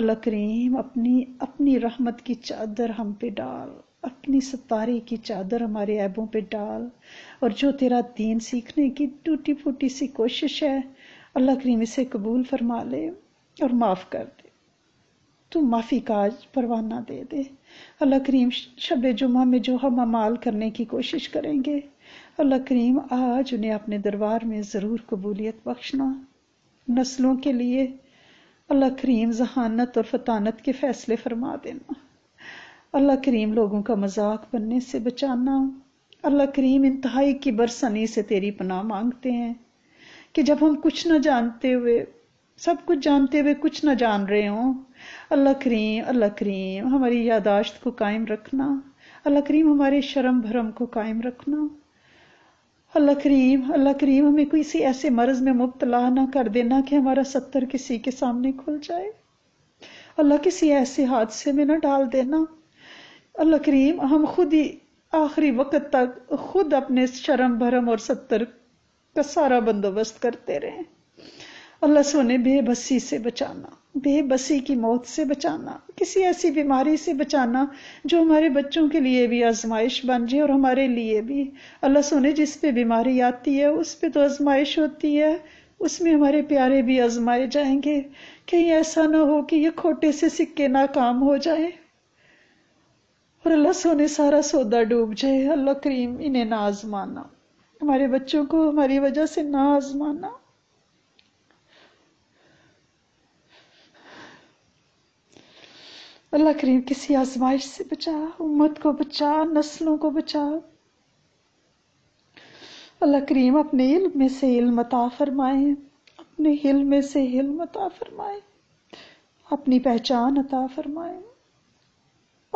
अल्लाह करीम अपनी अपनी रहमत की चादर हम पे डाल अपनी सतारे की चादर हमारे ऐबों पे डाल और जो तेरा दीन सीखने की टूटी फूटी सी कोशिश है अल्लाह करीम इसे कबूल फरमा ले और माफ़ कर दे तू माफ़ी का आज परवाना दे दे अल्लाह करीम शब जुमा में जो हम अमाल करने की कोशिश करेंगे अल्लाह करीम आज उन्हें अपने दरबार में ज़रूर कबूलियत बख्शना नस्लों के लिए अल्लाह करीम जहानत और फतानत के फैसले फरमा देना अल्लाह करीम लोगों का मजाक बनने से बचाना अल्लाह करीम इंतहाई की बरसनी से तेरी पनाह मांगते हैं कि जब हम कुछ ना जानते हुए सब कुछ जानते हुए कुछ ना जान रहे हों अल्लाह करीम अल्लाह करीम हमारी यादाश्त को कायम रखना अल्लाह करीम हमारे शर्म भरम को कायम रखना अल्लाह करीम अल्लाह करीम हमें कोई सी ऐसे मर्ज में मुबतला ना कर देना कि हमारा सत्तर किसी के सामने खुल जाए अल्लाह किसी ऐसे हादसे में ना डाल देना अल्लाह करीम हम खुद ही आखिरी वक्त तक खुद अपने शर्म भरम और सत्तर का सारा बंदोबस्त करते रहे अल्लाह सोने बेबसी से बचाना बेबसी की मौत से बचाना किसी ऐसी बीमारी से बचाना जो हमारे बच्चों के लिए भी आजमाइश बन जाए और हमारे लिए भी अल्लाह सोने जिस पे बीमारी आती है उस पे तो आजमाइश होती है उसमें हमारे प्यारे भी आजमाए जाएंगे कहीं ऐसा ना हो कि ये खोटे से सिक्के नाकाम हो जाए और अल्लाह सोने सारा सौदा डूब जाए अल्लाह करीम इन्हें ना आजमाना हमारे बच्चों को हमारी वजह से ना आजमाना अल्लाह करीम किसी आजमाइश से बचा उम्मत को बचा नस्लों को बचा अल्लाह करीम अपने इल्म में से इल्म अता फरमाए अपने हिल में से हिल अता फरमाए अपनी पहचान अता फरमाए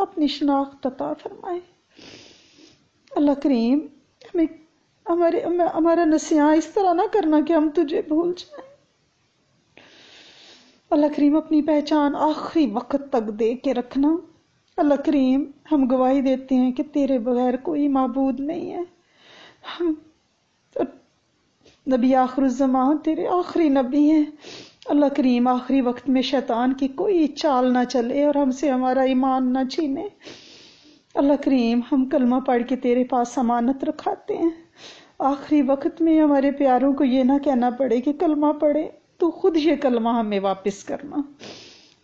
अपनी शनाख्त अता फरमाए अल्लाह करीम हमें हमारे हमारा नसिया इस तरह ना करना कि हम तुझे भूल जाए अल्लाह करीम अपनी पहचान आखिरी वक्त तक दे के रखना अल्लाह करीम हम गवाही देते हैं कि तेरे बगैर कोई मबूद नहीं है हम तो नबी आखिर जमा तेरे आखिरी नबी हैं अल्लाह करीम आखिरी वक्त में शैतान की कोई चाल ना चले और हमसे हमारा ईमान ना छीने अल्लाह करीम हम कलमा पढ़ के तेरे पास अमानत रखाते हैं आखिरी वक्त में हमारे प्यारों को ये ना कहना पड़े कि कलमा पढ़े तो खुद ये कलमा हमें वापस करना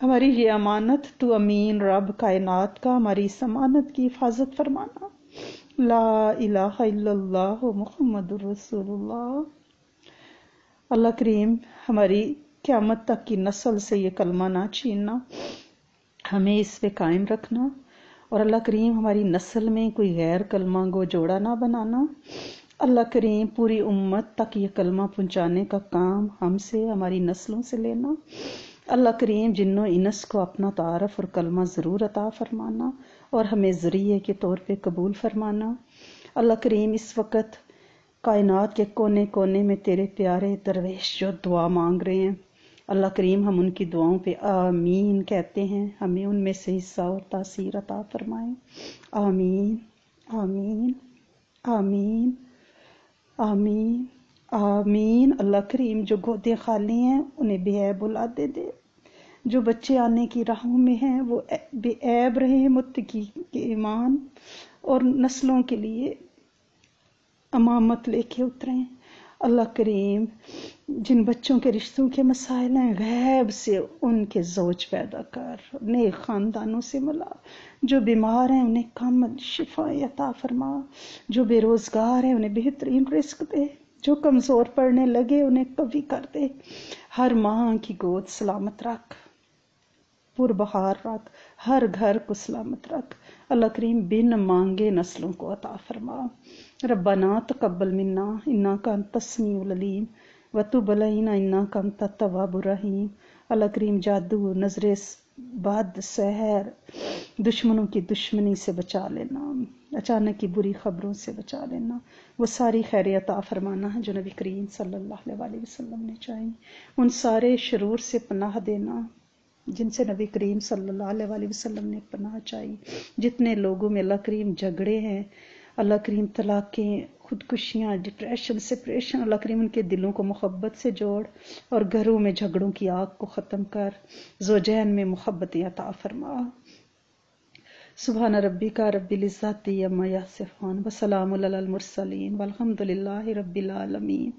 हमारी ये अमानत तो अमीन रब कायनात का हमारी समानत की हिफाजत फरमाना ला इलाहा मोहम्मद रसूलुल्लाह अल्लाह करीम हमारी क़्यामत तक की नस्ल से ये कलमा ना छीनना हमें इस पे कायम रखना और अल्लाह करीम हमारी नस्ल में कोई गैर कलमा को जोड़ा ना बनाना अल्लाह करीम पूरी उम्मत तक ये कलमा पहुँचाने का काम हमसे हमारी नस्लों से लेना अल्लाह करीम जिन्नो इनस को अपना तारफ़ और कलमा ज़रूर अता फरमाना और हमें ज़रिए के तौर पे कबूल फरमाना अल्लाह करीम इस वक्त कायनात के कोने कोने में तेरे प्यारे दरवेश जो दुआ मांग रहे हैं अल्लाह करीम हम उनकी दुआओं पे आमीन कहते हैं हमें उनमें से हिस्सा और तासीर अता फरमाए आमीन आमीन आमीन आमीन आमीन अल्लाह करीम जो गोदे खाली हैं उन्हें बेऐब उला दे जो बच्चे आने की राहों में हैं वो बेऐब रहे मुत्तकी के ईमान और नस्लों के लिए अमामत लेके उतरें अल्लाह करीम जिन बच्चों के रिश्तों के मसाइल हैं गैब से उनके जोच पैदा कर नए ख़ानदानों से मिला जो बीमार हैं उन्हें कम शिफा अता फरमा जो बेरोज़गार हैं उन्हें बेहतरीन रिस्क दे जो कमज़ोर पड़ने लगे उन्हें कभी कर दे हर माँ की गोद सलामत रख पुरबहार रख हर घर को सलामत रख अल्लाह करीम बिन मांगे नस्लों को अता फरमा रब्बाना तकबल मन्ना इन्ना का तस्मीम वतुब अलैना इन्ना का तवाब रहीम अला करीम जादू नजर बाद सहर दुश्मनों की दुश्मनी से बचा लेना अचानक की बुरी खबरों से बचा लेना वो सारी खैरियता फरमाना है जो नबी करीम सल्लल्लाहु अलैहि वसल्लम ने चाहिए उन सारे शरूर से पनाह देना जिनसे नबी करीम सल्लल्लाहु अलैहि वसल्लम ने पनाह चाहिए जितने लोगों में अल्लाह करीम झगड़े हैं अल्लाह करीम तलाक़ें खुदकुशियाँ डिप्रेशन सिप्रेशन अल्लाह करीम उनके दिलों को मोहब्बत से जोड़ और घरों में झगड़ों की आग को ख़त्म कर जोजैन में मोहब्बत अता फरमा सुबहाना रबी का रबिलज़ाती अम्मा यासिफ़ान वसलामसलिन वलहमदिल्ला रबीआलमीन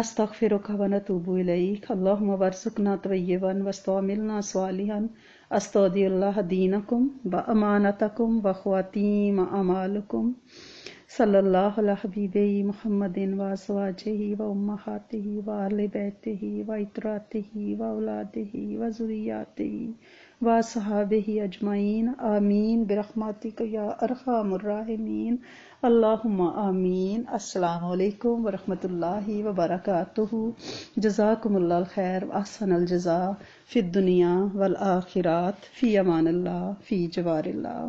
नस्तफ़िर ख़बन तूबुलक अल्लाम वरसुकना तवैन मिलना सवालियान अस्तोदिल्ला दीनकुम व अमानतकुम व खुवातीम अमालकुम सल्लाहबीब महमदिन वासवाज व उम्मात व अलबैत व इतरात व औलाद व ज़ुरियात व सहाब अजमाइन आमीन बरहमातिक या अरहमर्राहमीन अल्लाहुम्मा आमीन अस्सलाम वालेकुम व रहमतुल्लाहि व बरकातुहू जजाकुमुल्लाह खैर अहसन अल जजा फिद दुनिया वल आखिरात फी अमान फी जवारिल्लाह